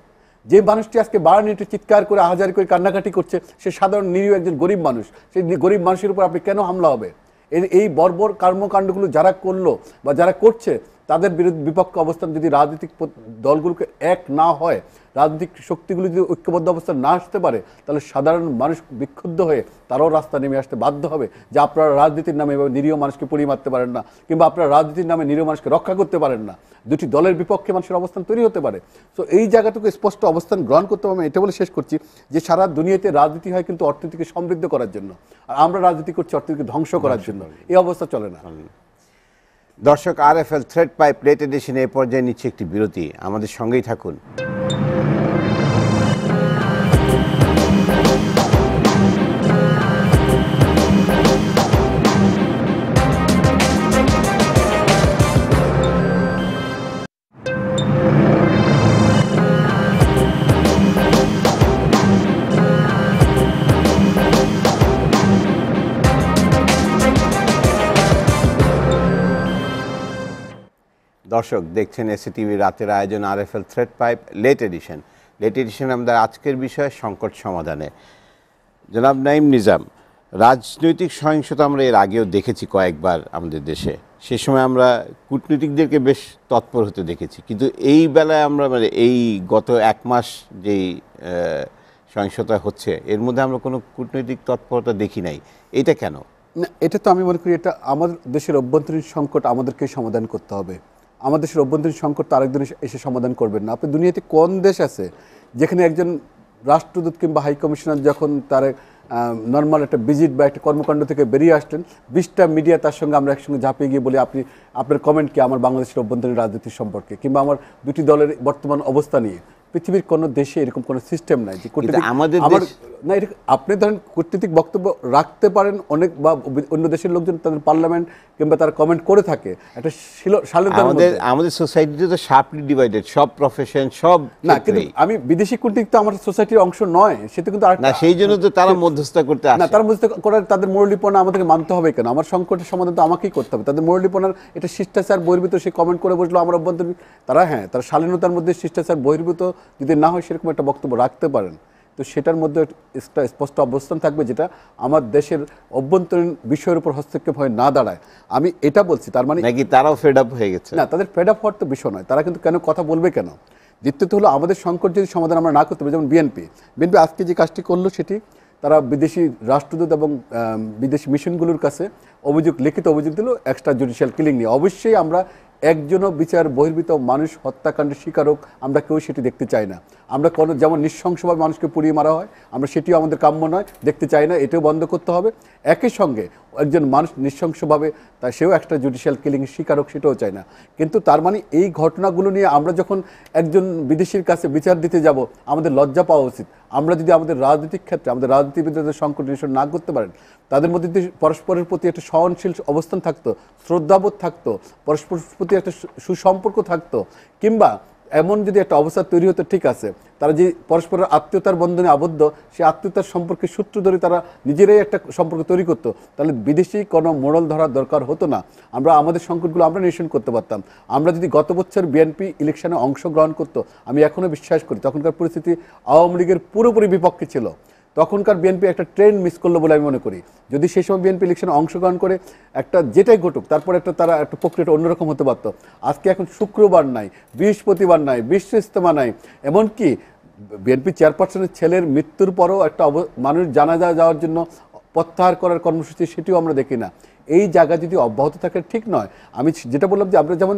যে মানুষটি আজকে বারণ একটু চিৎকার করে আহাজারি করে কান্নাকাটি করছে সে সাধারণ নিরীহ একজন গরিব মানুষ সেই গরিব মানুষের উপর আপনি কেন হামলা হবে এই বর্বর কর্মকাণ্ডগুলো যারা করলো বা যারা করছে তাদের বিরুদ্ধে বিপক্ষ অবস্থান যদি রাজনৈতিক দলগুলোকে এক না হয় রাজনৈতিক শক্তিগুলি যদি ঐক্যবদ্ধ অবস্থান না আসতে পারে তাহলে সাধারণ মানুষ বিক্ষুব্ধ হয়ে তারও রাস্তা নেমে আসতে বাধ্য হবে যে আপনারা রাজনীতির নামে এভাবে নিরীহ মানুষকে পুড়িয়ে মারতে পারেন না কিংবা আপনারা রাজনীতির নামে নিরীহ মানুষকে রক্ষা করতে পারেন না দুটি দলের বিপক্ষে মানুষের অবস্থান তৈরি হতে পারে সো এই জায়গাটুকু স্পষ্ট অবস্থান গ্রহণ করতে হবে আমি এটা বলে শেষ করছি যে সারা দুনিয়াতে রাজনীতি হয় কিন্তু অর্থনীতিকে সমৃদ্ধ করার জন্য আর আমরা রাজনীতি করছি অর্থনীতিকে ধ্বংস করার জন্য এই অবস্থা চলে না দর্শক R F L thread pipe late edition এ পর্যায়ে নিচ্ছে একটি বিরতি আমাদের সঙ্গেই থাকুন দর্শক দেখছেন টিভির রাতের আয়োজন R F L thread pipe late edition late edition আমাদের আজকের বিষয় সংকট সমাধানে জনাব নাইম নিজাম রাজনৈতিক সহিংসতা আমরা এর আগেও দেখেছি কয়েকবার আমাদের দেশে সে সময় আমরা কূটনীতিকদেরকে বেশ তৎপর হতে দেখেছি কিন্তু এই বেলায় আমরা মানে এই গত এক মাস যেই সহিংসতা হচ্ছে এর মধ্যে আমরা কোনো কূটনৈতিক তৎপরতা দেখি নাই এটা কেন না এটা তো আমি মনে করি এটা আমাদের দেশের অভ্যন্তরীণ সংকট আমাদেরকে সমাধান করতে হবে আমাদের দেশের অভ্যন্তরীণ সংকট তো আরেকজন এসে সমাধান করবেন না আপনি দুনিয়াতে কোন দেশ আছে যেখানে একজন রাষ্ট্রদূত কিংবা হাইকমিশনার যখন তার নর্মাল একটা ভিজিট বা একটা কর্মকাণ্ড থেকে বেরিয়ে আসতেন বিশটা মিডিয়া তার সঙ্গে আমরা একসঙ্গে ঝাঁপিয়ে গিয়ে বলি আপনি আপনার কমেন্ট কি আমার বাংলাদেশের অভ্যন্তরীণ রাজনীতি সম্পর্কে কিংবা আমার দুটি দলের বর্তমান অবস্থা নিয়ে পৃথিবীর কোনো দেশে এরকম কোনো সিস্টেম নাই যে আমাদের না আপনি ধরেন কূটনৈতিক বক্তব্য রাখতে পারেন অনেক বা অন্য দেশের লোকজন তাদের পার্লামেন্ট কিংবা তারা কমেন্ট করে থাকে একটা আমাদের আমাদের সোসাইটিতে তো শার্পলি ডিভাইডেড সব প্রফেশন সব না কিন্তু আমি বিদেশি কূটনীতি তো আমার সোসাইটির অংশ নয় সেটা কিন্তু না সেই জন্য তো তারা মধ্যস্থতা করতে না তারা মধ্যস্থতা করার তাদের মুরলীপনা আমাদেরকে মানতে হবে কেন আমার সংকটের সমাধান তো আমাকেই করতে হবে তাদের মুরলীপনার এটা শিষ্টাচার বহির্ভূত সে কমেন্ট করে বসলো আমার অভ্যন্তরীণ তারা হ্যাঁ তারা শালীনতার মধ্যে শিষ্টাচার বহির্ভূত যদি না হয় সেরকম একটা বক্তব্য রাখতে পারেন তো সেটার মধ্যে একটা স্পষ্ট অবস্থান থাকবে যেটা আমার দেশের অভ্যন্তরীণ বিষয়ের উপর হস্তক্ষেপ হয়ে না দাঁড়ায় আমি এটা বলছি তার মানে নাকি তারাও ফেড আপ হয়ে গেছে না তাদের ফেড আপ হওয়ার তো বিষয় নয় তারা কিন্তু কেন কথা বলবে কেন দ্বিতীয়ত হলো আমাদের সংকট যদি সমাধান আমরা না করতে পারি যেমন বিএনপি বিএনপি আজকে যে কাজটি করলো সেটি তারা বিদেশি রাষ্ট্রদূত এবং বিদেশি মিশনগুলোর কাছে অভিযোগ লিখিত অভিযোগ দিল এক্সট্রা জুডিশিয়াল কিলিং নিয়ে অবশ্যই আমরা একজনও বিচার বহির্ভূত মানুষ হত্যাকাণ্ডের শিকার হোক আমরা কেউ সেটি দেখতে চাই না আমরা কোনো যেমন নৃশংসভাবে মানুষকে পুড়িয়ে মারা হয় আমরা সেটিও আমাদের কাম্য নয় দেখতে চাই না এটাও বন্ধ করতে হবে একই সঙ্গে একজন মানুষ নৃশংসভাবে তা সেও একটা জুডিশিয়াল কিলিং স্বীকারক সেটাও চায় না কিন্তু তার মানে এই ঘটনাগুলো নিয়ে আমরা যখন একজন বিদেশির কাছে বিচার দিতে যাব আমাদের লজ্জা পাওয়া উচিত আমরা যদি আমাদের রাজনৈতিক ক্ষেত্রে আমাদের রাজনীতিবিদদের সংকট নিরসন না করতে পারেন তাদের মধ্যে যদি পরস্পরের প্রতি একটা সহনশীল অবস্থান থাকতো শ্রদ্ধাবোধ থাকতো পরস্পরের প্রতি একটা সুসম্পর্ক থাকতো কিংবা এমন যদি একটা অবস্থা তৈরি হতো ঠিক আছে তারা যে পরস্পরের আত্মীয়তার বন্ধনে আবদ্ধ সেই আত্মীয়তার সম্পর্কে সূত্র ধরে তারা নিজেরাই একটা সম্পর্ক তৈরি করতো তাহলে বিদেশি কোনো মোড়ল ধরার দরকার হতো না আমরা আমাদের সংকটগুলো আমরা নিরসন করতে পারতাম আমরা যদি গত বছর বিএনপি ইলেকশনে অংশগ্রহণ করতো আমি এখনও বিশ্বাস করি তখনকার পরিস্থিতি আওয়ামী লীগের পুরোপুরি বিপক্ষে ছিল তখনকার বিএনপি একটা ট্রেন মিস করলো বলে আমি মনে করি যদি সেই সময় বিএনপি ইলেকশনে অংশগ্রহণ করে একটা যেটাই ঘটুক তারপর একটা তারা একটা প্রক্রিয়াটা অন্যরকম হতে পারত আজকে এখন শুক্রবার নাই বৃহস্পতিবার নাই বিশ্ব ইস্তেমা নাই এমনকি বিএনপি চেয়ারপারসনের ছেলের মৃত্যুর পরও একটা অব মানুষ জানাজা যাওয়ার জন্য প্রত্যাহার করার কর্মসূচি সেটিও আমরা দেখি না এই জায়গা যদি অব্যাহত থাকে ঠিক নয় আমি যেটা বললাম যে আমরা যেমন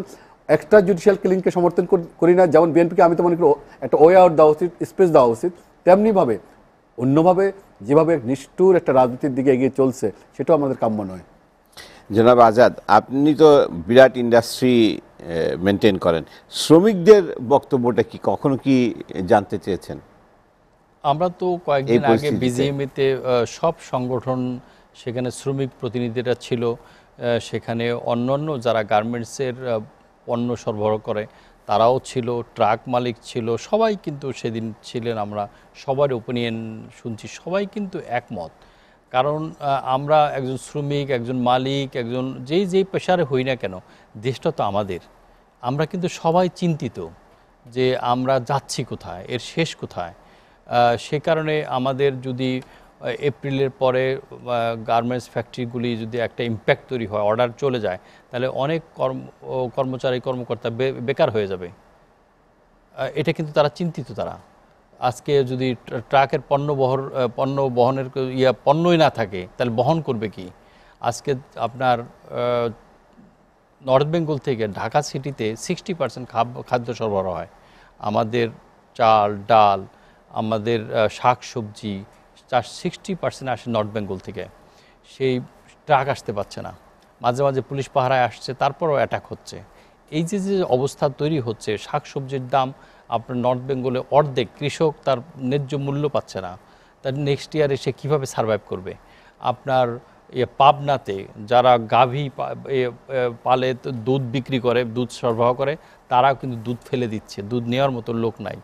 এক্সট্রা জুডিশিয়াল কিলিংকে সমর্থন করি না যেমন বিএনপিকে আমি তো মনে করি একটা ওয়ে আউট দেওয়া উচিত স্পেস দেওয়া উচিত তেমনিভাবে অন্যভাবে যেভাবে এক নিষ্ঠুর একটা রাজনীতির দিকে এগিয়ে চলছে সেটাও আমাদের কাম্য নয় জনাব আজাদ আপনি তো বিরাট ইন্ডাস্ট্রি মেনটেন করেন শ্রমিকদের বক্তব্যটা কি কখনো কি জানতে চেয়েছেন আমরা তো কয়েকদিন আগে বিজিএমইতে সব সংগঠন সেখানে শ্রমিক প্রতিনিধিরা ছিল সেখানে অন্যান্য যারা গার্মেন্টসের পণ্য সরবরাহ করে তারাও ছিল ট্রাক মালিক ছিল সবাই কিন্তু সেদিন ছিলেন আমরা সবার ওপিনিয়ন শুনছি সবাই কিন্তু একমত কারণ আমরা একজন শ্রমিক একজন মালিক একজন যেই যেই পেশারে হই না কেন দেশটা তো আমাদের আমরা কিন্তু সবাই চিন্তিত যে আমরা যাচ্ছি কোথায় এর শেষ কোথায় সে কারণে আমাদের যদি এপ্রিলের পরে গার্মেন্টস ফ্যাক্টরিগুলি যদি একটা ইম্প্যাক্ট তৈরি হয় অর্ডার চলে যায় তাহলে অনেক কর্ম কর্মচারী কর্মকর্তা বেকার হয়ে যাবে এটা কিন্তু তারা চিন্তিত তারা আজকে যদি ট্রাকের পণ্য বহর পণ্য বহনের ইয়া পণ্যই না থাকে তাহলে বহন করবে কি আজকে আপনার নর্থ বেঙ্গল থেকে ঢাকা সিটিতে সিক্সটি পার্সেন্ট খাদ্য সরবরাহ হয় আমাদের চাল ডাল আমাদের শাক সবজি চার সিক্সটি পার্সেন্ট আসে নর্থ বেঙ্গল থেকে সেই ট্রাক আসতে পারছে না মাঝে মাঝে পুলিশ পাহারায় আসছে তারপরও অ্যাটাক হচ্ছে এই যে যে অবস্থা তৈরি হচ্ছে শাকসবজির দাম আপনার নর্থ বেঙ্গলে অর্ধেক কৃষক তার ন্যায্য মূল্য পাচ্ছে না তার নেক্সট ইয়ারে সে কীভাবে সারভাইভ করবে আপনার এ ইয়ে পাবনাতে যারা গাভী পালে দুধ বিক্রি করে দুধ সরবরাহ করে তারাও কিন্তু দুধ ফেলে দিচ্ছে দুধ নেওয়ার মতো লোক নাই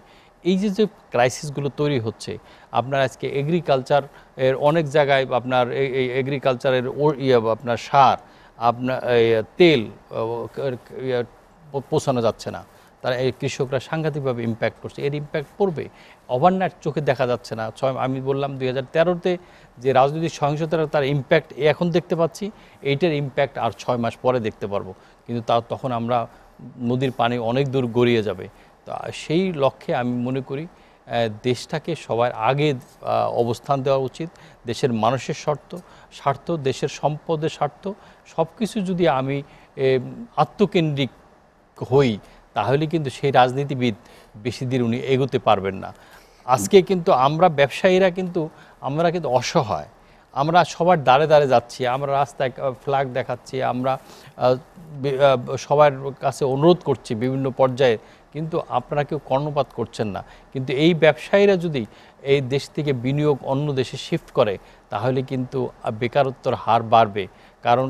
এই যে যে ক্রাইসিসগুলো তৈরি হচ্ছে আপনার আজকে এগ্রিকালচার এর অনেক জায়গায় আপনার এই এগ্রিকালচারের ইয়ে আপনার সার আপনার তেল ইয়ে, পোষানো যাচ্ছে না তারা এই কৃষকরা সাংঘাতিকভাবে ইম্প্যাক্ট করছে এর ইম্প্যাক্ট পড়বে ওভারনাইট চোখে দেখা যাচ্ছে না ছয় আমি বললাম দুই হাজার তেরোতে যে রাজনৈতিক সহিংসতার তার ইম্প্যাক্ট এখন দেখতে পাচ্ছি এইটার ইম্প্যাক্ট আর ছয় মাস পরে দেখতে পারবো কিন্তু তা তখন আমরা নদীর পানি অনেক দূর গড়িয়ে যাবে তো সেই লক্ষ্যে আমি মনে করি দেশটাকে সবার আগে অবস্থান দেওয়া উচিত দেশের মানুষের স্বার্থ স্বার্থ দেশের সম্পদের স্বার্থ সব কিছু যদি আমি আত্মকেন্দ্রিক হই তাহলে কিন্তু সেই রাজনীতিবিদ বেশি দিন উনি এগোতে পারবেন না আজকে কিন্তু আমরা ব্যবসায়ীরা কিন্তু আমরা কিন্তু অসহায় আমরা সবার দ্বারে দ্বারে যাচ্ছি আমরা রাস্তায় ফ্ল্যাগ দেখাচ্ছি আমরা সবার কাছে অনুরোধ করছি বিভিন্ন পর্যায়ে কিন্তু আপনারা কেউ কর্ণপাত করছেন না কিন্তু এই ব্যবসায়ীরা যদি এই দেশ থেকে বিনিয়োগ অন্য দেশে শিফট করে তাহলে কিন্তু বেকারত্বর হার বাড়বে কারণ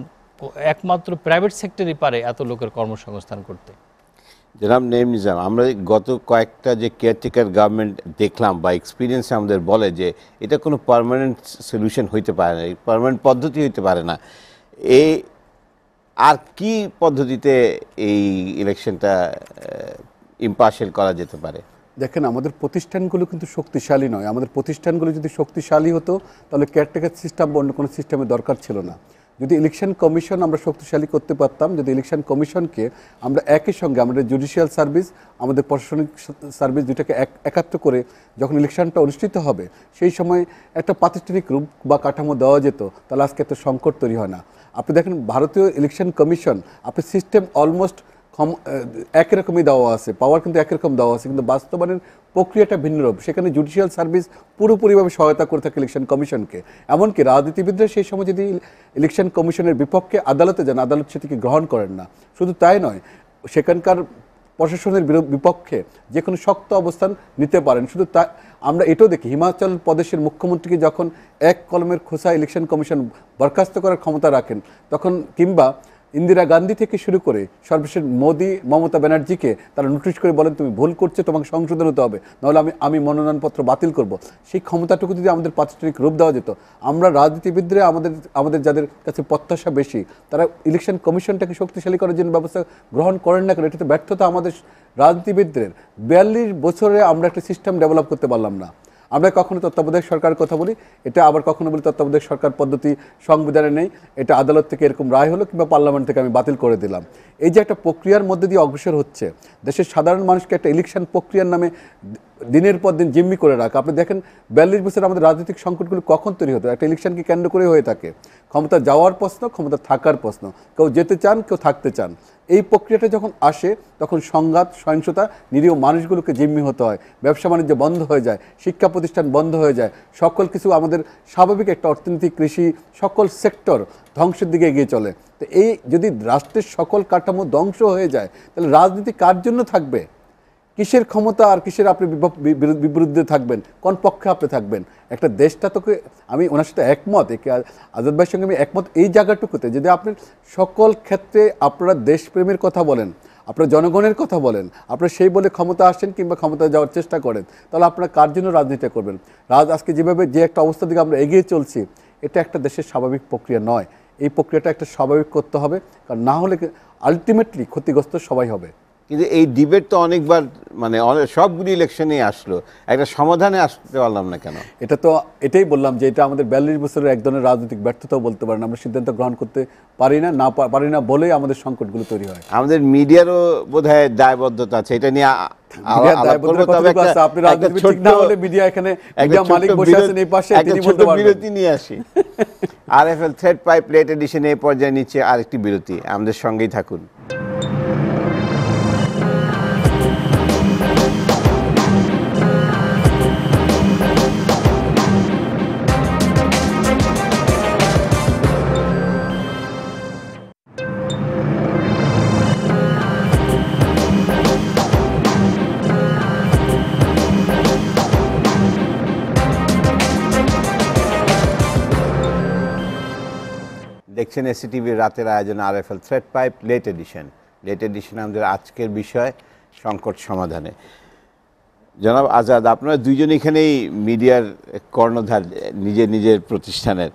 একমাত্র প্রাইভেট সেক্টরই পারে এত লোকের কর্মসংস্থান করতে জনাব নেম নিজাম আমরা গত কয়েকটা যে কেয়ারটেকার গভর্নমেন্ট দেখলাম বা এক্সপিরিয়েন্স আমাদের বলে যে এটা কোনো পারমানেন্ট সলিউশন হইতে পারে না পারমানেন্ট পদ্ধতি হইতে পারে না এ আর কি পদ্ধতিতে এই ইলেকশনটা ইম্পার্শিয়াল করা যেতে পারে দেখেন আমাদের প্রতিষ্ঠানগুলো কিন্তু শক্তিশালী নয় আমাদের প্রতিষ্ঠানগুলো যদি শক্তিশালী হতো তাহলে কেয়ারটেকার সিস্টেম বা অন্য কোনো সিস্টেমের দরকার ছিল না যদি ইলেকশন কমিশন আমরা শক্তিশালী করতে পারতাম যদি ইলেকশন কমিশনকে আমরা একই সঙ্গে আমাদের জুডিশিয়াল সার্ভিস আমাদের প্রশাসনিক সার্ভিস দুটাকে একাত্র করে যখন ইলেকশনটা অনুষ্ঠিত হবে সেই সময় একটা প্রাতিষ্ঠানিক রূপ বা কাঠামো দেওয়া যেত তাহলে আজকে এত সংকট তৈরি হয় না আপনি দেখেন ভারতীয় ইলেকশন কমিশন আপনি সিস্টেম অলমোস্ট একরকমই দেওয়া আছে পাওয়ার কিন্তু একরকম দেওয়া আছে কিন্তু বাস্তবায়নের প্রক্রিয়াটা ভিন্ন রূপ সেখানে জুডিশিয়াল সার্ভিস পুরোপুরিভাবে সহায়তা করে থাকে ইলেকশন কমিশনকে এমনকি রাজনীতিবিদরা সেই সময় যদি ইলেকশন কমিশনের বিপক্ষে আদালতে যান আদালত সেটিকে গ্রহণ করেন না শুধু তাই নয় সেখানকার প্রশাসনের বিপক্ষে যে কোনো শক্ত অবস্থান নিতে পারেন শুধু তা আমরা এটাও দেখি হিমাচল প্রদেশের মুখ্যমন্ত্রীকে যখন এক কলমের খোসা ইলেকশন কমিশন বরখাস্ত করার ক্ষমতা রাখেন তখন কিংবা ইন্দিরা গান্ধী থেকে শুরু করে সর্বশেষ মোদি মমতা ব্যানার্জিকে তারা নোটিশ করে বলেন তুমি ভুল করছো তোমাকে সংশোধন হতে হবে নাহলে আমি আমি মনোনয়নপত্র বাতিল করব সেই ক্ষমতাটুকু যদি আমাদের পাঁচটিক রূপ দেওয়া যেত আমরা রাজনীতিবিদরা আমাদের আমাদের যাদের কাছে প্রত্যাশা বেশি তারা ইলেকশন কমিশনটাকে শক্তিশালী করার জন্য ব্যবস্থা গ্রহণ করেন না কেন এটা তো ব্যর্থতা আমাদের রাজনীতিবিদদের বিয়াল্লিশ বছরে আমরা একটা সিস্টেম ডেভেলপ করতে পারলাম না আমরা কখনো তত্ত্বাবধায়ক সরকার কথা বলি এটা আবার কখনো বলি তত্ত্বাবধায়ক সরকার পদ্ধতি সংবিধানে নেই এটা আদালত থেকে এরকম রায় হলো কিংবা পার্লামেন্ট থেকে আমি বাতিল করে দিলাম এই যে একটা প্রক্রিয়ার মধ্যে দিয়ে অগ্রসর হচ্ছে দেশের সাধারণ মানুষকে একটা ইলেকশন প্রক্রিয়ার নামে দিনের পর দিন জিম্মি করে রাখা আপনি দেখেন বিয়াল্লিশ বছর আমাদের রাজনৈতিক সংকটগুলো কখন তৈরি হতো একটা ইলেকশনকে কেন্দ্র করে হয়ে থাকে ক্ষমতা যাওয়ার প্রশ্ন ক্ষমতা থাকার প্রশ্ন কেউ যেতে চান কেউ থাকতে চান এই প্রক্রিয়াটা যখন আসে তখন সংঘাত সহিংসতা নিরীহ মানুষগুলোকে জিম্মি হতে হয় ব্যবসা বাণিজ্য বন্ধ হয়ে যায় শিক্ষা প্রতিষ্ঠান বন্ধ হয়ে যায় সকল কিছু আমাদের স্বাভাবিক একটা অর্থনীতি কৃষি সকল সেক্টর ধ্বংসের দিকে এগিয়ে চলে তো এই যদি রাষ্ট্রের সকল কাঠামো ধ্বংস হয়ে যায় তাহলে রাজনীতি কার জন্য থাকবে কিসের ক্ষমতা আর কিসের আপনি বিরুদ্ধে থাকবেন কোন পক্ষে আপনি থাকবেন একটা দেশটা তোকে আমি ওনার সাথে একমত একে আজাদ ভাইয়ের সঙ্গে আমি একমত এই জায়গাটুকুতে যদি আপনি সকল ক্ষেত্রে আপনারা দেশপ্রেমের কথা বলেন আপনার জনগণের কথা বলেন আপনার সেই বলে ক্ষমতা আসেন কিংবা ক্ষমতা যাওয়ার চেষ্টা করেন তাহলে আপনারা কার জন্য রাজনীতি করবেন রাজ আজকে যেভাবে যে একটা অবস্থা দিকে আমরা এগিয়ে চলছি এটা একটা দেশের স্বাভাবিক প্রক্রিয়া নয় এই প্রক্রিয়াটা একটা স্বাভাবিক করতে হবে কারণ না হলে আলটিমেটলি ক্ষতিগ্রস্ত সবাই হবে কিন্তু এই ডিবেট তো অনেকবার মানে সবগুলি ইলেকশনে আসলো একটা সমাধানে আসতে পারলাম না কেন এটা তো এটাই বললাম যে এটা আমাদের বিয়াল্লিশ বছরের এক ধরনের রাজনৈতিক ব্যর্থতাও বলতে পারেন আমরা সিদ্ধান্ত গ্রহণ করতে পারি না না পারি না বলেই আমাদের সংকটগুলো তৈরি হয় আমাদের মিডিয়ারও বোধ হয় দায়বদ্ধতা আছে এটা নিয়ে R F L thread edition এই [LAUGHS] আরেকটি বিরতি আমাদের সঙ্গেই থাকুন দেখছেন এসিটিভির রাতের আয়োজন R F L thread pipe late edition late edition আমাদের আজকের বিষয় সংকট সমাধানে জনাব আজাদ আপনারা দুইজন এখানেই মিডিয়ার কর্ণধার নিজের নিজের প্রতিষ্ঠানের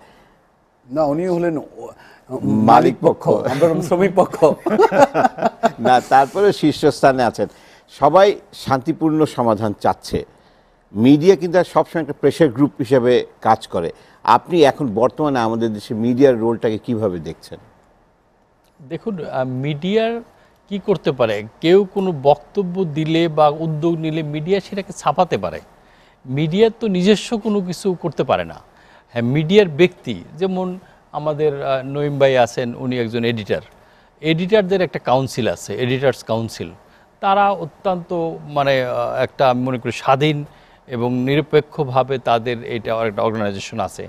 না উনি হলেন মালিক পক্ষ শ্রমিক পক্ষ [LAUGHS] না তারপরে শীর্ষস্থানে আছেন সবাই শান্তিপূর্ণ সমাধান চাচ্ছে মিডিয়া কিন্তু সবসময় একটা প্রেশার গ্রুপ হিসেবে কাজ করে আপনি এখন বর্তমানে আমাদের দেশে মিডিয়ার রোলটাকে কিভাবে দেখছেন দেখুন মিডিয়ার কি করতে পারে কেউ কোনো বক্তব্য দিলে বা উদ্যোগ নিলে মিডিয়া সেটাকে ছাপাতে পারে মিডিয়ার তো নিজস্ব কোনো কিছু করতে পারে না হ্যাঁ মিডিয়ার ব্যক্তি যেমন আমাদের নইম ভাই আছেন উনি একজন এডিটার এডিটারদের একটা কাউন্সিল আছে এডিটার্স কাউন্সিল তারা অত্যন্ত মানে একটা আমি মনে করি স্বাধীন এবং নিরপেক্ষভাবে তাদের এটা একটা অর্গানাইজেশন আছে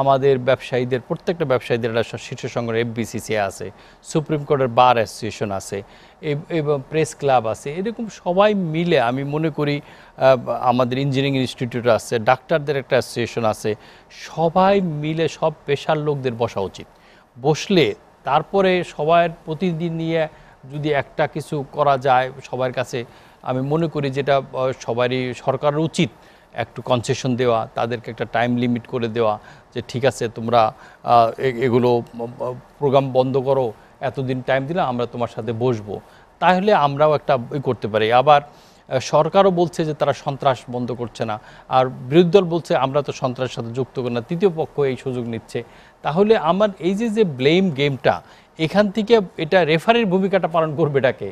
আমাদের ব্যবসায়ীদের প্রত্যেকটা ব্যবসায়ীদের একটা শীর্ষ সংগঠন এফবিসিসিআই আছে সুপ্রিম কোর্টের বার অ্যাসোসিয়েশন আছে এবং প্রেস ক্লাব আছে এরকম সবাই মিলে আমি মনে করি আমাদের ইঞ্জিনিয়ারিং ইনস্টিটিউট আছে ডাক্তারদের একটা অ্যাসোসিয়েশন আছে সবাই মিলে সব পেশার লোকদের বসা উচিত বসলে তারপরে সবাই প্রতিদিন নিয়ে যদি একটা কিছু করা যায় সবার কাছে আমি মনে করি যেটা সবারই সরকারের উচিত একটু কনসেশন দেওয়া তাদেরকে একটা টাইম লিমিট করে দেওয়া যে ঠিক আছে তোমরা এগুলো প্রোগ্রাম বন্ধ করো এতদিন টাইম দিলে আমরা তোমার সাথে বসবো তাহলে আমরাও একটা করতে পারি আবার সরকারও বলছে যে তারা সন্ত্রাস বন্ধ করছে না আর বিরোধী দল বলছে আমরা তো সন্ত্রাসের সাথে যুক্ত করি না তৃতীয় পক্ষ এই সুযোগ নিচ্ছে তাহলে আমার এই যে যে ব্লেম গেমটা এখান থেকে এটা রেফারির ভূমিকাটা পালন করবে এটাকে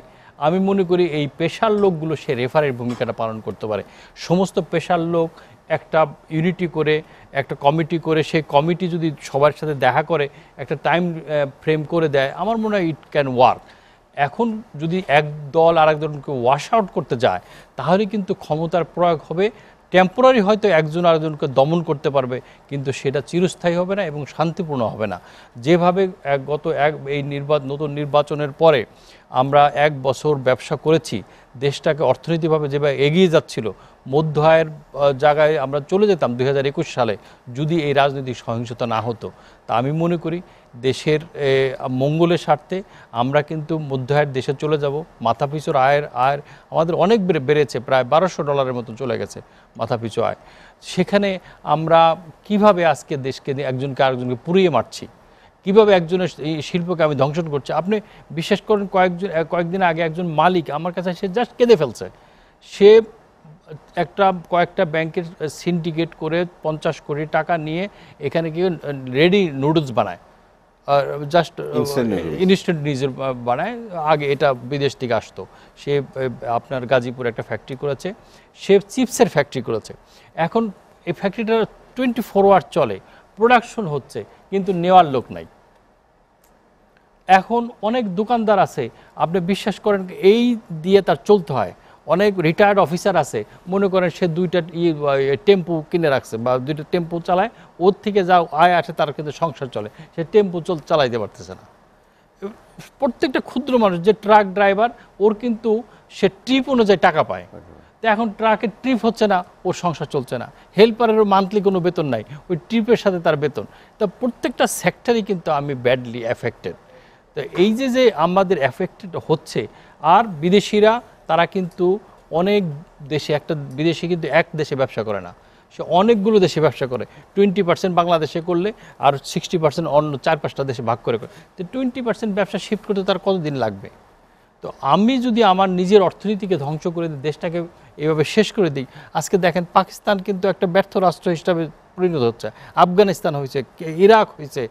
আমি মনে করি এই পেশার লোকগুলো সে রেফারের ভূমিকাটা পালন করতে পারে সমস্ত পেশার লোক একটা ইউনিটি করে একটা কমিটি করে সেই কমিটি যদি সবার সাথে দেখা করে একটা টাইম ফ্রেম করে দেয় আমার মনে হয় ইট ক্যান ওয়ার্ক এখন যদি এক দল আর এক দলকে ওয়াশ আউট করতে যায় তাহলে কিন্তু ক্ষমতার প্রয়োগ হবে টেম্পোরারি হয়তো একজন আরেকজনকে দমন করতে পারবে কিন্তু সেটা চিরস্থায়ী হবে না এবং শান্তিপূর্ণ হবে না যেভাবে গত এক এই নির্বাচন নতুন নির্বাচনের পরে আমরা এক বছর ব্যবসা করেছি দেশটাকে অর্থনৈতিকভাবে যেভাবে এগিয়ে যাচ্ছিল মধ্য আয়ের জায়গায় আমরা চলে যেতাম দু সালে যদি এই রাজনৈতিক সহিংসতা না হতো তা আমি মনে করি দেশের মঙ্গলের স্বার্থে আমরা কিন্তু মধ্য আয়ের দেশে চলে যাব মাথা পিছুর আয়ের আয়ের আমাদের অনেক বেড়েছে প্রায় বারোশো ডলারের মতো চলে গেছে মাথা পিছু আয় সেখানে আমরা কিভাবে আজকে দেশকে একজনকে আরেকজনকে পুড়িয়ে মারছি কিভাবে একজনের শিল্পকে আমি ধ্বংসন করছি আপনি বিশ্বাস করেন কয়েকজন কয়েকদিন আগে একজন মালিক আমার কাছে সে জাস্ট কেঁদে ফেলছে সে একটা কয়েকটা ব্যাংকের সিন্ডিকেট করে পঞ্চাশ কোটি টাকা নিয়ে এখানে কি রেডি নুডলস বানায় জাস্ট ইনস্ট্যান্ট নিজের বানায় আগে এটা বিদেশ থেকে আসতো সে আপনার গাজীপুরে একটা ফ্যাক্টরি করেছে সে চিপসের ফ্যাক্টরি করেছে এখন এই ফ্যাক্টরিটা টোয়েন্টি ফোর আওয়ার চলে প্রোডাকশন হচ্ছে কিন্তু নেওয়ার লোক নাই এখন অনেক দোকানদার আছে আপনি বিশ্বাস করেন এই দিয়ে তার চলতে হয় অনেক রিটায়ার্ড অফিসার আছে মনে করেন সে দুইটা টেম্পু কিনে রাখছে বা দুইটা টেম্পু চালায় ওর থেকে যা আয় আসে তার কিন্তু সংসার চলে সে টেম্পু চল চালাইতে পারতেছে না প্রত্যেকটা ক্ষুদ্র মানুষ যে ট্রাক ড্রাইভার ওর কিন্তু সে ট্রিপ অনুযায়ী টাকা পায় তো এখন ট্রাকের ট্রিপ হচ্ছে না ওর সংসার চলছে না হেল্পারেরও মান্থলি কোনো বেতন নাই ওই ট্রিপের সাথে তার বেতন তা প্রত্যেকটা সেক্টরই কিন্তু আমি ব্যাডলি অ্যাফেক্টেড তো এই যে যে আমাদের এফেক্টেড হচ্ছে আর বিদেশিরা তারা কিন্তু অনেক দেশে একটা বিদেশে কিন্তু এক দেশে ব্যবসা করে না সে অনেকগুলো দেশে ব্যবসা করে টোয়েন্টি পার্সেন্ট বাংলাদেশে করলে আর সিক্সটি পার্সেন্ট অন্য চার পাঁচটা দেশে ভাগ করে করে তো টোয়েন্টি পার্সেন্ট ব্যবসা শিফট করতে তার কতদিন লাগবে তো আমি যদি আমার নিজের অর্থনীতিকে ধ্বংস করে দিই দেশটাকে এভাবে শেষ করে দিই আজকে দেখেন পাকিস্তান কিন্তু একটা ব্যর্থ রাষ্ট্র হিসাবে পরিণত হচ্ছে আফগানিস্তান হয়েছে ইরাক হয়েছে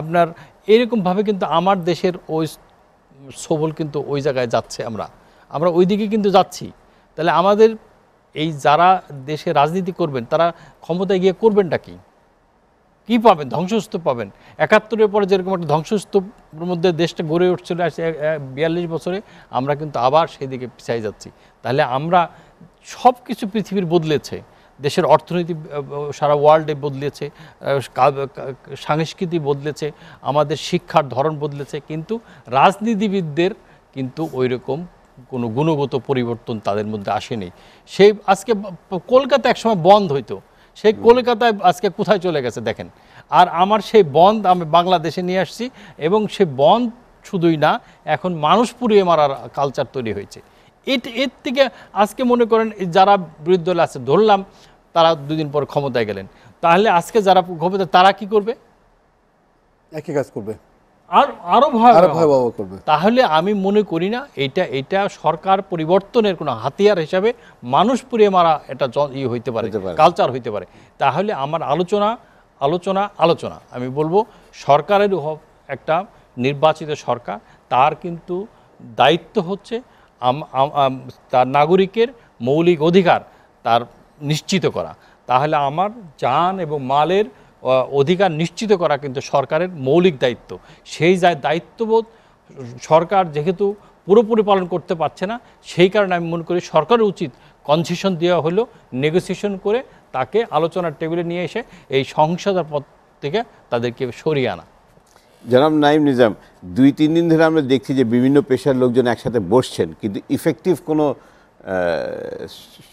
আপনার এরকমভাবে কিন্তু আমার দেশের ওই সবল কিন্তু ওই জায়গায় যাচ্ছে আমরা আমরা ওই দিকে কিন্তু যাচ্ছি তাহলে আমাদের এই যারা দেশে রাজনীতি করবেন তারা ক্ষমতায় গিয়ে করবেনটা কি কী পাবেন ধ্বংসস্তূপ পাবেন একাত্তরের পরে যেরকম একটা ধ্বংসস্তূপের মধ্যে দেশটা গড়ে উঠছিল বিয়াল্লিশ বছরে আমরা কিন্তু আবার সেই দিকে পিছিয়ে যাচ্ছি তাহলে আমরা সব কিছু পৃথিবীর বদলেছে দেশের অর্থনীতি সারা ওয়ার্ল্ডে বদলেছে সাংস্কৃতি বদলেছে আমাদের শিক্ষার ধরন বদলেছে কিন্তু রাজনীতিবিদদের কিন্তু ওই রকম কোনো গুণগত পরিবর্তন তাদের মধ্যে আসেনি সেই আজকে কলকাতা একসময় বন্ধ হইতো সেই কলকাতায় আজকে কোথায় চলে গেছে দেখেন আর আমার সেই বন্ধ আমি বাংলাদেশে নিয়ে আসছি এবং সে বন্ধ শুধুই না এখন মানুষ পুড়িয়ে মারার কালচার তৈরি হয়েছে এটি এর থেকে আজকে মনে করেন যারা বিরোধী দলে আছে ধরলাম তারা দুদিন পর ক্ষমতায় গেলেন তাহলে আজকে যারা ক্ষমতা তারা কি করবে একই কাজ করবে আর আরো ভয়াবহ করবে তাহলে আমি মনে করি না এটা এটা সরকার পরিবর্তনের কোনো হাতিয়ার হিসাবে মানুষ পুড়িয়ে মারা এটা ই হইতে পারে কালচার হইতে পারে তাহলে আমার আলোচনা আলোচনা আলোচনা আমি বলবো সরকারের একটা নির্বাচিত সরকার তার কিন্তু দায়িত্ব হচ্ছে তার নাগরিকের মৌলিক অধিকার তার নিশ্চিত করা তাহলে আমার যান এবং মালের অধিকার নিশ্চিত করা কিন্তু সরকারের মৌলিক দায়িত্ব সেই দায়িত্ববোধ সরকার যেহেতু পুরোপুরি পালন করতে পারছে না সেই কারণে আমি মনে করি সরকারের উচিত কনসেশন দেওয়া হলো নেগোসিয়েশন করে তাকে আলোচনার টেবিলে নিয়ে এসে এই সংসদার পথ থেকে তাদেরকে সরিয়ে আনা জনাব নাইম নিজাম দুই তিন দিন ধরে আমরা দেখছি যে বিভিন্ন পেশার লোকজন একসাথে বসছেন কিন্তু ইফেক্টিভ কোনো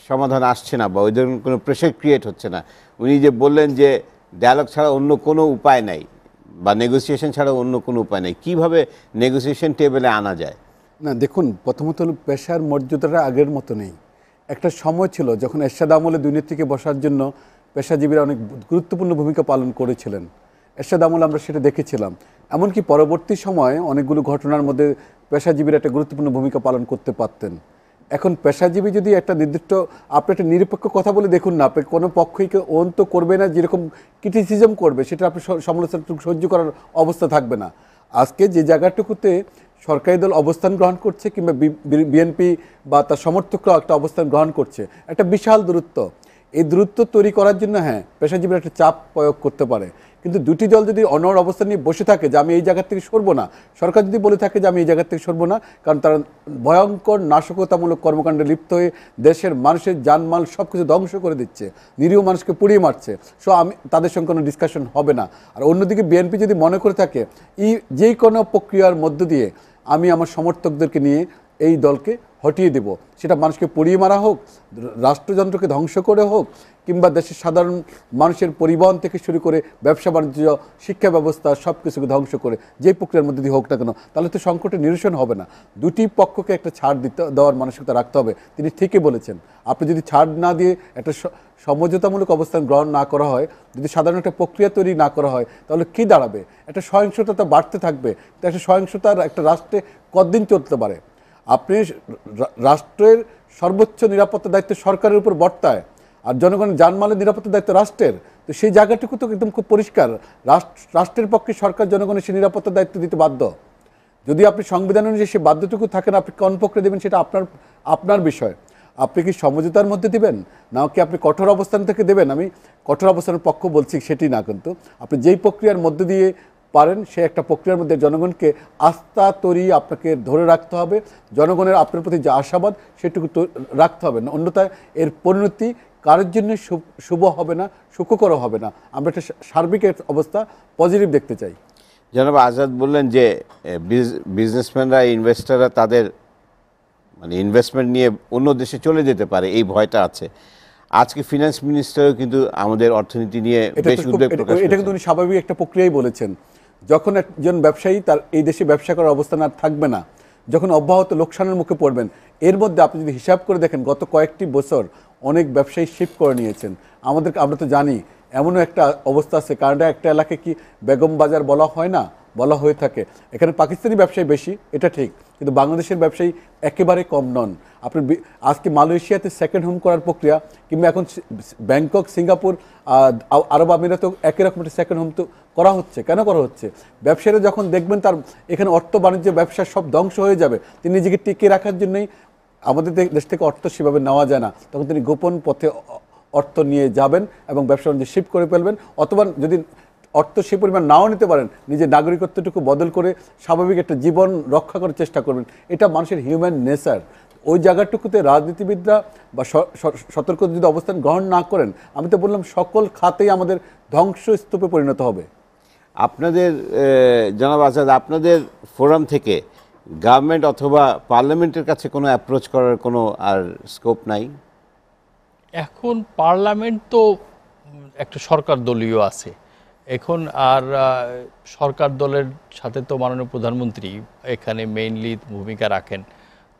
সমাধান আসছে না বা ওই ধরনের কোনো প্রেশার ক্রিয়েট হচ্ছে না উনি যে বললেন যে ডায়ালগ ছাড়া অন্য কোনো উপায় নাই বা নেগোসিয়েশন ছাড়া অন্য কোনো উপায় নেই কীভাবে নেগোসিয়েশন টেবিলে আনা যায় না দেখুন প্রথমত হলো পেশার মর্যাদাটা আগের মতো নেই একটা সময় ছিল যখন এরশাদ আমলে দুর্নীতিকে বসার জন্য পেশাজীবীরা অনেক গুরুত্বপূর্ণ ভূমিকা পালন করেছিলেন এরশাদ আমল আমরা সেটা দেখেছিলাম এমনকি পরবর্তী সময়ে অনেকগুলো ঘটনার মধ্যে পেশাজীবীর একটা গুরুত্বপূর্ণ ভূমিকা পালন করতে পারতেন এখন পেশাজীবী যদি একটা নির্দিষ্ট আপনি একটা নিরপেক্ষ কথা বলে দেখুন না আপনি কোনো পক্ষই অন্ত তো করবে না যেরকম ক্রিটিসিজম করবে সেটা আপনি সমালোচনা সহ্য করার অবস্থা থাকবে না আজকে যে জায়গাটুকুতে সরকারি দল অবস্থান গ্রহণ করছে কিংবা বিএনপি বা তার সমর্থকরা একটা অবস্থান গ্রহণ করছে একটা বিশাল দূরত্ব এই দূরত্ব তৈরি করার জন্য হ্যাঁ পেশাজীবীরা একটা চাপ প্রয়োগ করতে পারে কিন্তু দুটি দল যদি অনর অবস্থান নিয়ে বসে থাকে যে আমি এই জায়গার থেকে সরবো না সরকার যদি বলে থাকে যে আমি এই জায়গার থেকে সরবো না কারণ তারা ভয়ঙ্কর নাশকতামূলক কর্মকাণ্ডে লিপ্ত হয়ে দেশের মানুষের জানমাল সব কিছু ধ্বংস করে দিচ্ছে নিরীহ মানুষকে পুড়িয়ে মারছে সো আমি তাদের সঙ্গে কোনো ডিসকাশন হবে না আর অন্যদিকে বিএনপি যদি মনে করে থাকে ই যেই কোনো প্রক্রিয়ার মধ্য দিয়ে আমি আমার সমর্থকদেরকে নিয়ে এই দলকে হটিয়ে দেব সেটা মানুষকে পড়িয়ে মারা হোক রাষ্ট্রযন্ত্রকে ধ্বংস করে হোক কিংবা দেশের সাধারণ মানুষের পরিবহন থেকে শুরু করে ব্যবসা বাণিজ্য শিক্ষা ব্যবস্থা সব কিছুকে ধ্বংস করে যে প্রক্রিয়ার মধ্যে দিয়ে হোক না কেন তাহলে তো সংকটের নিরসন হবে না দুটি পক্ষকে একটা ছাড় দিতে দেওয়ার মানসিকতা রাখতে হবে তিনি ঠিকই বলেছেন আপনি যদি ছাড় না দিয়ে একটা সমঝোতামূলক অবস্থান গ্রহণ না করা হয় যদি সাধারণ একটা প্রক্রিয়া তৈরি না করা হয় তাহলে কি দাঁড়াবে একটা সহিংসতা বাড়তে থাকবে একটা সহিংসতার একটা রাষ্ট্রে কতদিন চলতে পারে আপনি রাষ্ট্রের সর্বোচ্চ নিরাপত্তার দায়িত্ব সরকারের উপর বর্তায় আর জনগণের জানমালের নিরাপত্তা দায়িত্ব রাষ্ট্রের তো সেই জায়গাটুকু তো একদম খুব পরিষ্কার রাষ্ট্রের পক্ষে সরকার জনগণের সেই নিরাপত্তা দায়িত্ব দিতে বাধ্য যদি আপনি সংবিধান অনুযায়ী সেই বাধ্যটুকু থাকেন আপনি কোন পক্ষে দেবেন সেটা আপনার আপনার বিষয় আপনি কি সমঝোতার মধ্যে দেবেন না কি আপনি কঠোর অবস্থান থেকে দেবেন আমি কঠোর অবস্থানের পক্ষ বলছি সেটি না কিন্তু আপনি যেই প্রক্রিয়ার মধ্যে দিয়ে পারেন সে একটা প্রক্রিয়ার মধ্যে জনগণকে আস্থা তৈরি আপনাকে ধরে রাখতে হবে জনগণের আপনার প্রতি যে আশাবাদ সেটুকু রাখতে হবে না অন্যথায় এর পরিণতি কারোর জন্য শুভ হবে না সুখকর হবে না আমরা একটা সার্বিক অবস্থা পজিটিভ দেখতে চাই জনাব আজাদ বললেন যে বিজনেসম্যানরা ইনভেস্টাররা তাদের মানে ইনভেস্টমেন্ট নিয়ে অন্য দেশে চলে যেতে পারে এই ভয়টা আছে আজকে ফিনান্স মিনিস্টারও কিন্তু আমাদের অর্থনীতি নিয়ে বেশ উদ্বেগ প্রকাশ এটা কিন্তু উনি স্বাভাবিক একটা প্রক্রিয়াই বলেছেন যখন একজন ব্যবসায়ী তার এই দেশে ব্যবসা করার অবস্থান আর থাকবে না যখন অব্যাহত লোকসানের মুখে পড়বেন এর মধ্যে আপনি যদি হিসাব করে দেখেন গত কয়েকটি বছর অনেক ব্যবসায়ী শিফট করে নিয়েছেন আমাদেরকে আমরা তো জানি এমনও একটা অবস্থা আছে কারণ একটা এলাকায় কি বেগম বাজার বলা হয় না বলা হয়ে থাকে এখানে পাকিস্তানি ব্যবসায়ী বেশি এটা ঠিক কিন্তু বাংলাদেশের ব্যবসায়ী একেবারে কম নন আপনি আজকে মালয়েশিয়াতে সেকেন্ড হোম করার প্রক্রিয়া কিংবা এখন ব্যাংকক সিঙ্গাপুর আরব আমিরাতেও একই রকম একটা সেকেন্ড হোম তো করা হচ্ছে কেন করা হচ্ছে ব্যবসায়ীরা যখন দেখবেন তার এখানে অর্থ বাণিজ্য ব্যবসা সব ধ্বংস হয়ে যাবে তিনি নিজেকে টিকিয়ে রাখার জন্যই আমাদের দেশ থেকে অর্থ সেভাবে নেওয়া যায় না তখন তিনি গোপন পথে অর্থ নিয়ে যাবেন এবং ব্যবসা বাণিজ্য শিফট করে ফেলবেন অথবা যদি অর্থ সে পরিমাণ নাও নিতে পারেন নিজের নাগরিকত্বটুকু বদল করে স্বাভাবিক একটা জীবন রক্ষা করার চেষ্টা করবেন এটা মানুষের হিউম্যান নেচার ওই জায়গাটুকুতে রাজনীতিবিদরা বা সতর্ক যদি অবস্থান গ্রহণ না করেন আমি তো বললাম সকল খাতেই আমাদের ধ্বংসস্তূপে পরিণত হবে আপনাদের জনাব আজাদ আপনাদের ফোরাম থেকে গভর্নমেন্ট অথবা পার্লামেন্টের কাছে কোনো অ্যাপ্রোচ করার কোনো আর স্কোপ নাই এখন পার্লামেন্ট তো একটা সরকার দলীয় আছে এখন আর সরকার দলের সাথে তো মাননীয় প্রধানমন্ত্রী এখানে মেইনলি ভূমিকা রাখেন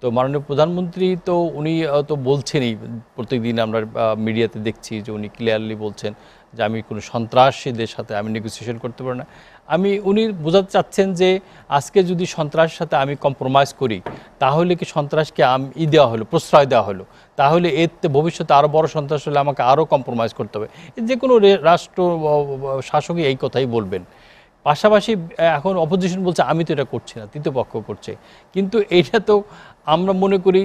তো মাননীয় প্রধানমন্ত্রী তো উনি তো বলছেনই প্রত্যেকদিন আমরা মিডিয়াতে দেখছি যে উনি ক্লিয়ারলি বলছেন যে আমি কোনো সন্ত্রাসীদের সাথে আমি নেগোসিয়েশন করতে পারি না আমি উনি বোঝাতে চাচ্ছেন যে আজকে যদি সন্ত্রাসের সাথে আমি কম্প্রোমাইজ করি তাহলে কি সন্ত্রাসকে আমি ই দেওয়া হলো প্রশ্রয় দেওয়া হলো তাহলে এতে ভবিষ্যতে আরও বড় সন্ত্রাস হলে আমাকে আরও কম্প্রোমাইজ করতে হবে যে কোনো রাষ্ট্র শাসকই এই কথাই বলবেন পাশাপাশি এখন অপোজিশন বলছে আমি তো এটা করছি না তৃতীয় পক্ষ করছে কিন্তু এটা তো আমরা মনে করি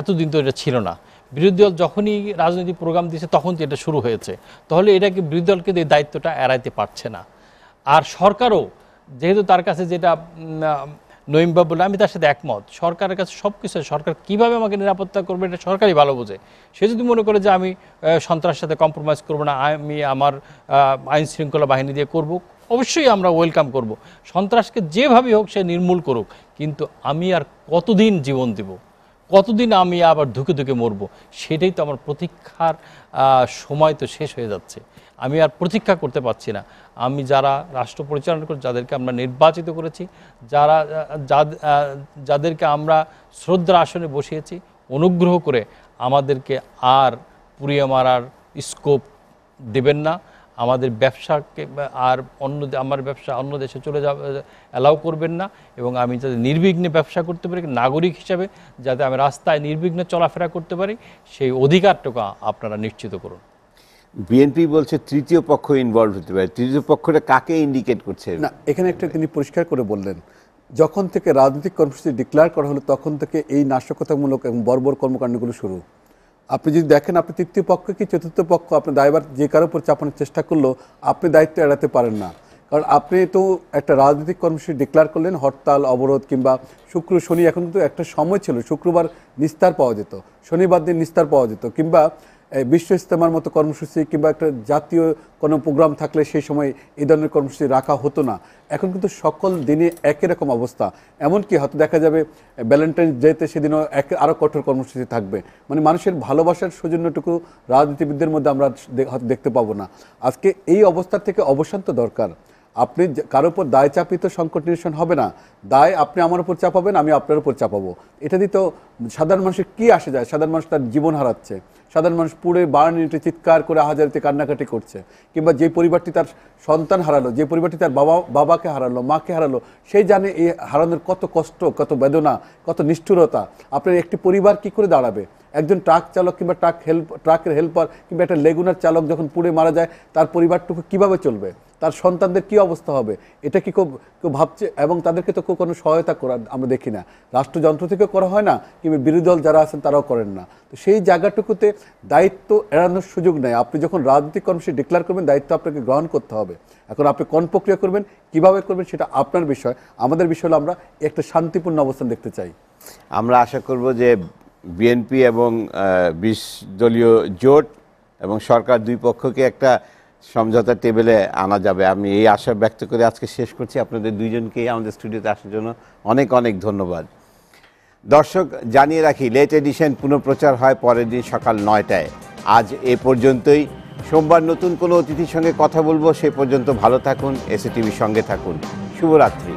এতদিন তো এটা ছিল না বিরোধী দল যখনই রাজনৈতিক প্রোগ্রাম দিয়েছে তখন তো এটা শুরু হয়েছে তাহলে এটাকে বিরোধী দলকে এই দায়িত্বটা এড়াইতে পারছে না আর সরকারও যেহেতু তার কাছে যেটা নইমবা বলে আমি তার সাথে একমত সরকারের কাছে সব কিছু সরকার কিভাবে আমাকে নিরাপত্তা করবে এটা সরকারই ভালো বোঝে সে যদি মনে করে যে আমি সন্ত্রাসের সাথে কম্প্রোমাইজ করবো না আমি আমার আইন শৃঙ্খলা বাহিনী দিয়ে করব অবশ্যই আমরা ওয়েলকাম করব সন্ত্রাসকে যেভাবে হোক সে নির্মূল করুক কিন্তু আমি আর কতদিন জীবন দেবো কতদিন আমি আবার ধুকে ধুকে মরবো সেটাই তো আমার প্রতীক্ষার সময় তো শেষ হয়ে যাচ্ছে আমি আর প্রতীক্ষা করতে পারছি না আমি যারা রাষ্ট্র পরিচালনা করে যাদেরকে আমরা নির্বাচিত করেছি যারা যাদেরকে আমরা শ্রদ্ধার আসনে বসিয়েছি অনুগ্রহ করে আমাদেরকে আর পুড়িয়ে মারার স্কোপ দেবেন না আমাদের ব্যবসাকে আর অন্য আমার ব্যবসা অন্য দেশে চলে যাবে অ্যালাউ করবেন না এবং আমি যাতে নির্বিঘ্নে ব্যবসা করতে পারি নাগরিক হিসাবে যাতে আমি রাস্তায় নির্বিঘ্নে চলাফেরা করতে পারি সেই অধিকারটুকু আপনারা নিশ্চিত করুন বিএনপি বলছে তৃতীয় পক্ষ ইনভলভ হতে পারে তৃতীয় পক্ষটা কাকে ইন্ডিকেট করছে না এখানে একটা তিনি পরিষ্কার করে বললেন যখন থেকে রাজনৈতিক কর্মসূচি ডিক্লেয়ার করা হলো তখন থেকে এই নাশকতামূলক এবং বর্বর কর্মকাণ্ডগুলো শুরু আপনি যদি দেখেন আপনি তৃতীয় পক্ষ কি চতুর্থ পক্ষ আপনি দায়বার যে কারো উপর চাপানোর চেষ্টা করলো আপনি দায়িত্ব এড়াতে পারেন না কারণ আপনি তো একটা রাজনৈতিক কর্মসূচি ডিক্লার করলেন হরতাল অবরোধ কিংবা শুক্র শনি এখন তো একটা সময় ছিল শুক্রবার নিস্তার পাওয়া যেত শনিবার দিন নিস্তার পাওয়া যেত কিংবা বিশ্ব ইস্তেমার মতো কর্মসূচি কিংবা একটা জাতীয় কোনো প্রোগ্রাম থাকলে সেই সময় এই ধরনের কর্মসূচি রাখা হতো না এখন কিন্তু সকল দিনে একই রকম অবস্থা এমনকি হয়তো দেখা যাবে ব্যালেন্টাইন ডেতে সেদিনও এক আরও কঠোর কর্মসূচি থাকবে মানে মানুষের ভালোবাসার সৌজন্যটুকু রাজনীতিবিদদের মধ্যে আমরা দেখতে পাবো না আজকে এই অবস্থা থেকে অবসান তো দরকার আপনি কারো উপর দায় চাপিত সংকট নিরসন হবে না দায় আপনি আমার উপর চাপাবেন আমি আপনার উপর চাপাবো এটা দিয়ে তো সাধারণ মানুষের কী আসে যায় সাধারণ মানুষ তার জীবন হারাচ্ছে সাধারণ মানুষ পুরে বার নিটে চিৎকার করে হাজারিতে কান্নাকাটি করছে কিংবা যে পরিবারটি তার সন্তান হারালো যে পরিবারটি তার বাবা বাবাকে হারালো মাকে হারালো সেই জানে এই হারানোর কত কষ্ট কত বেদনা কত নিষ্ঠুরতা আপনার একটি পরিবার কি করে দাঁড়াবে একজন ট্রাক চালক কিংবা ট্রাক হেল্প ট্রাকের হেল্পার কিংবা একটা লেগুনার চালক যখন পুড়ে মারা যায় তার পরিবারটুকু কিভাবে চলবে তার সন্তানদের কি অবস্থা হবে এটা কি খুব কেউ ভাবছে এবং তাদেরকে তো কেউ কোনো সহায়তা করা আমরা দেখি না রাষ্ট্রযন্ত্র থেকে করা হয় না কিংবা বিরোধী দল যারা আছেন তারাও করেন না তো সেই জায়গাটুকুতে দায়িত্ব এড়ানোর সুযোগ নেই আপনি যখন রাজনৈতিক কর্মসূচি ডিক্লার করবেন দায়িত্ব আপনাকে গ্রহণ করতে হবে এখন আপনি কোন প্রক্রিয়া করবেন কিভাবে করবেন সেটা আপনার বিষয় আমাদের বিষয় হলো আমরা একটা শান্তিপূর্ণ অবস্থান দেখতে চাই আমরা আশা করব যে বিএনপি এবং বিশ দলীয় জোট এবং সরকার দুই পক্ষকে একটা সমঝোতা টেবিলে আনা যাবে আমি এই আশা ব্যক্ত করে আজকে শেষ করছি আপনাদের দুইজনকেই আমাদের স্টুডিওতে আসার জন্য অনেক অনেক ধন্যবাদ দর্শক জানিয়ে রাখি লেট এডিশন পুনঃপ্রচার হয় পরের দিন সকাল নয়টায় আজ এ পর্যন্তই সোমবার নতুন কোনো অতিথির সঙ্গে কথা বলবো সে পর্যন্ত ভালো থাকুন এসএ টিভির সঙ্গে থাকুন শুভরাত্রি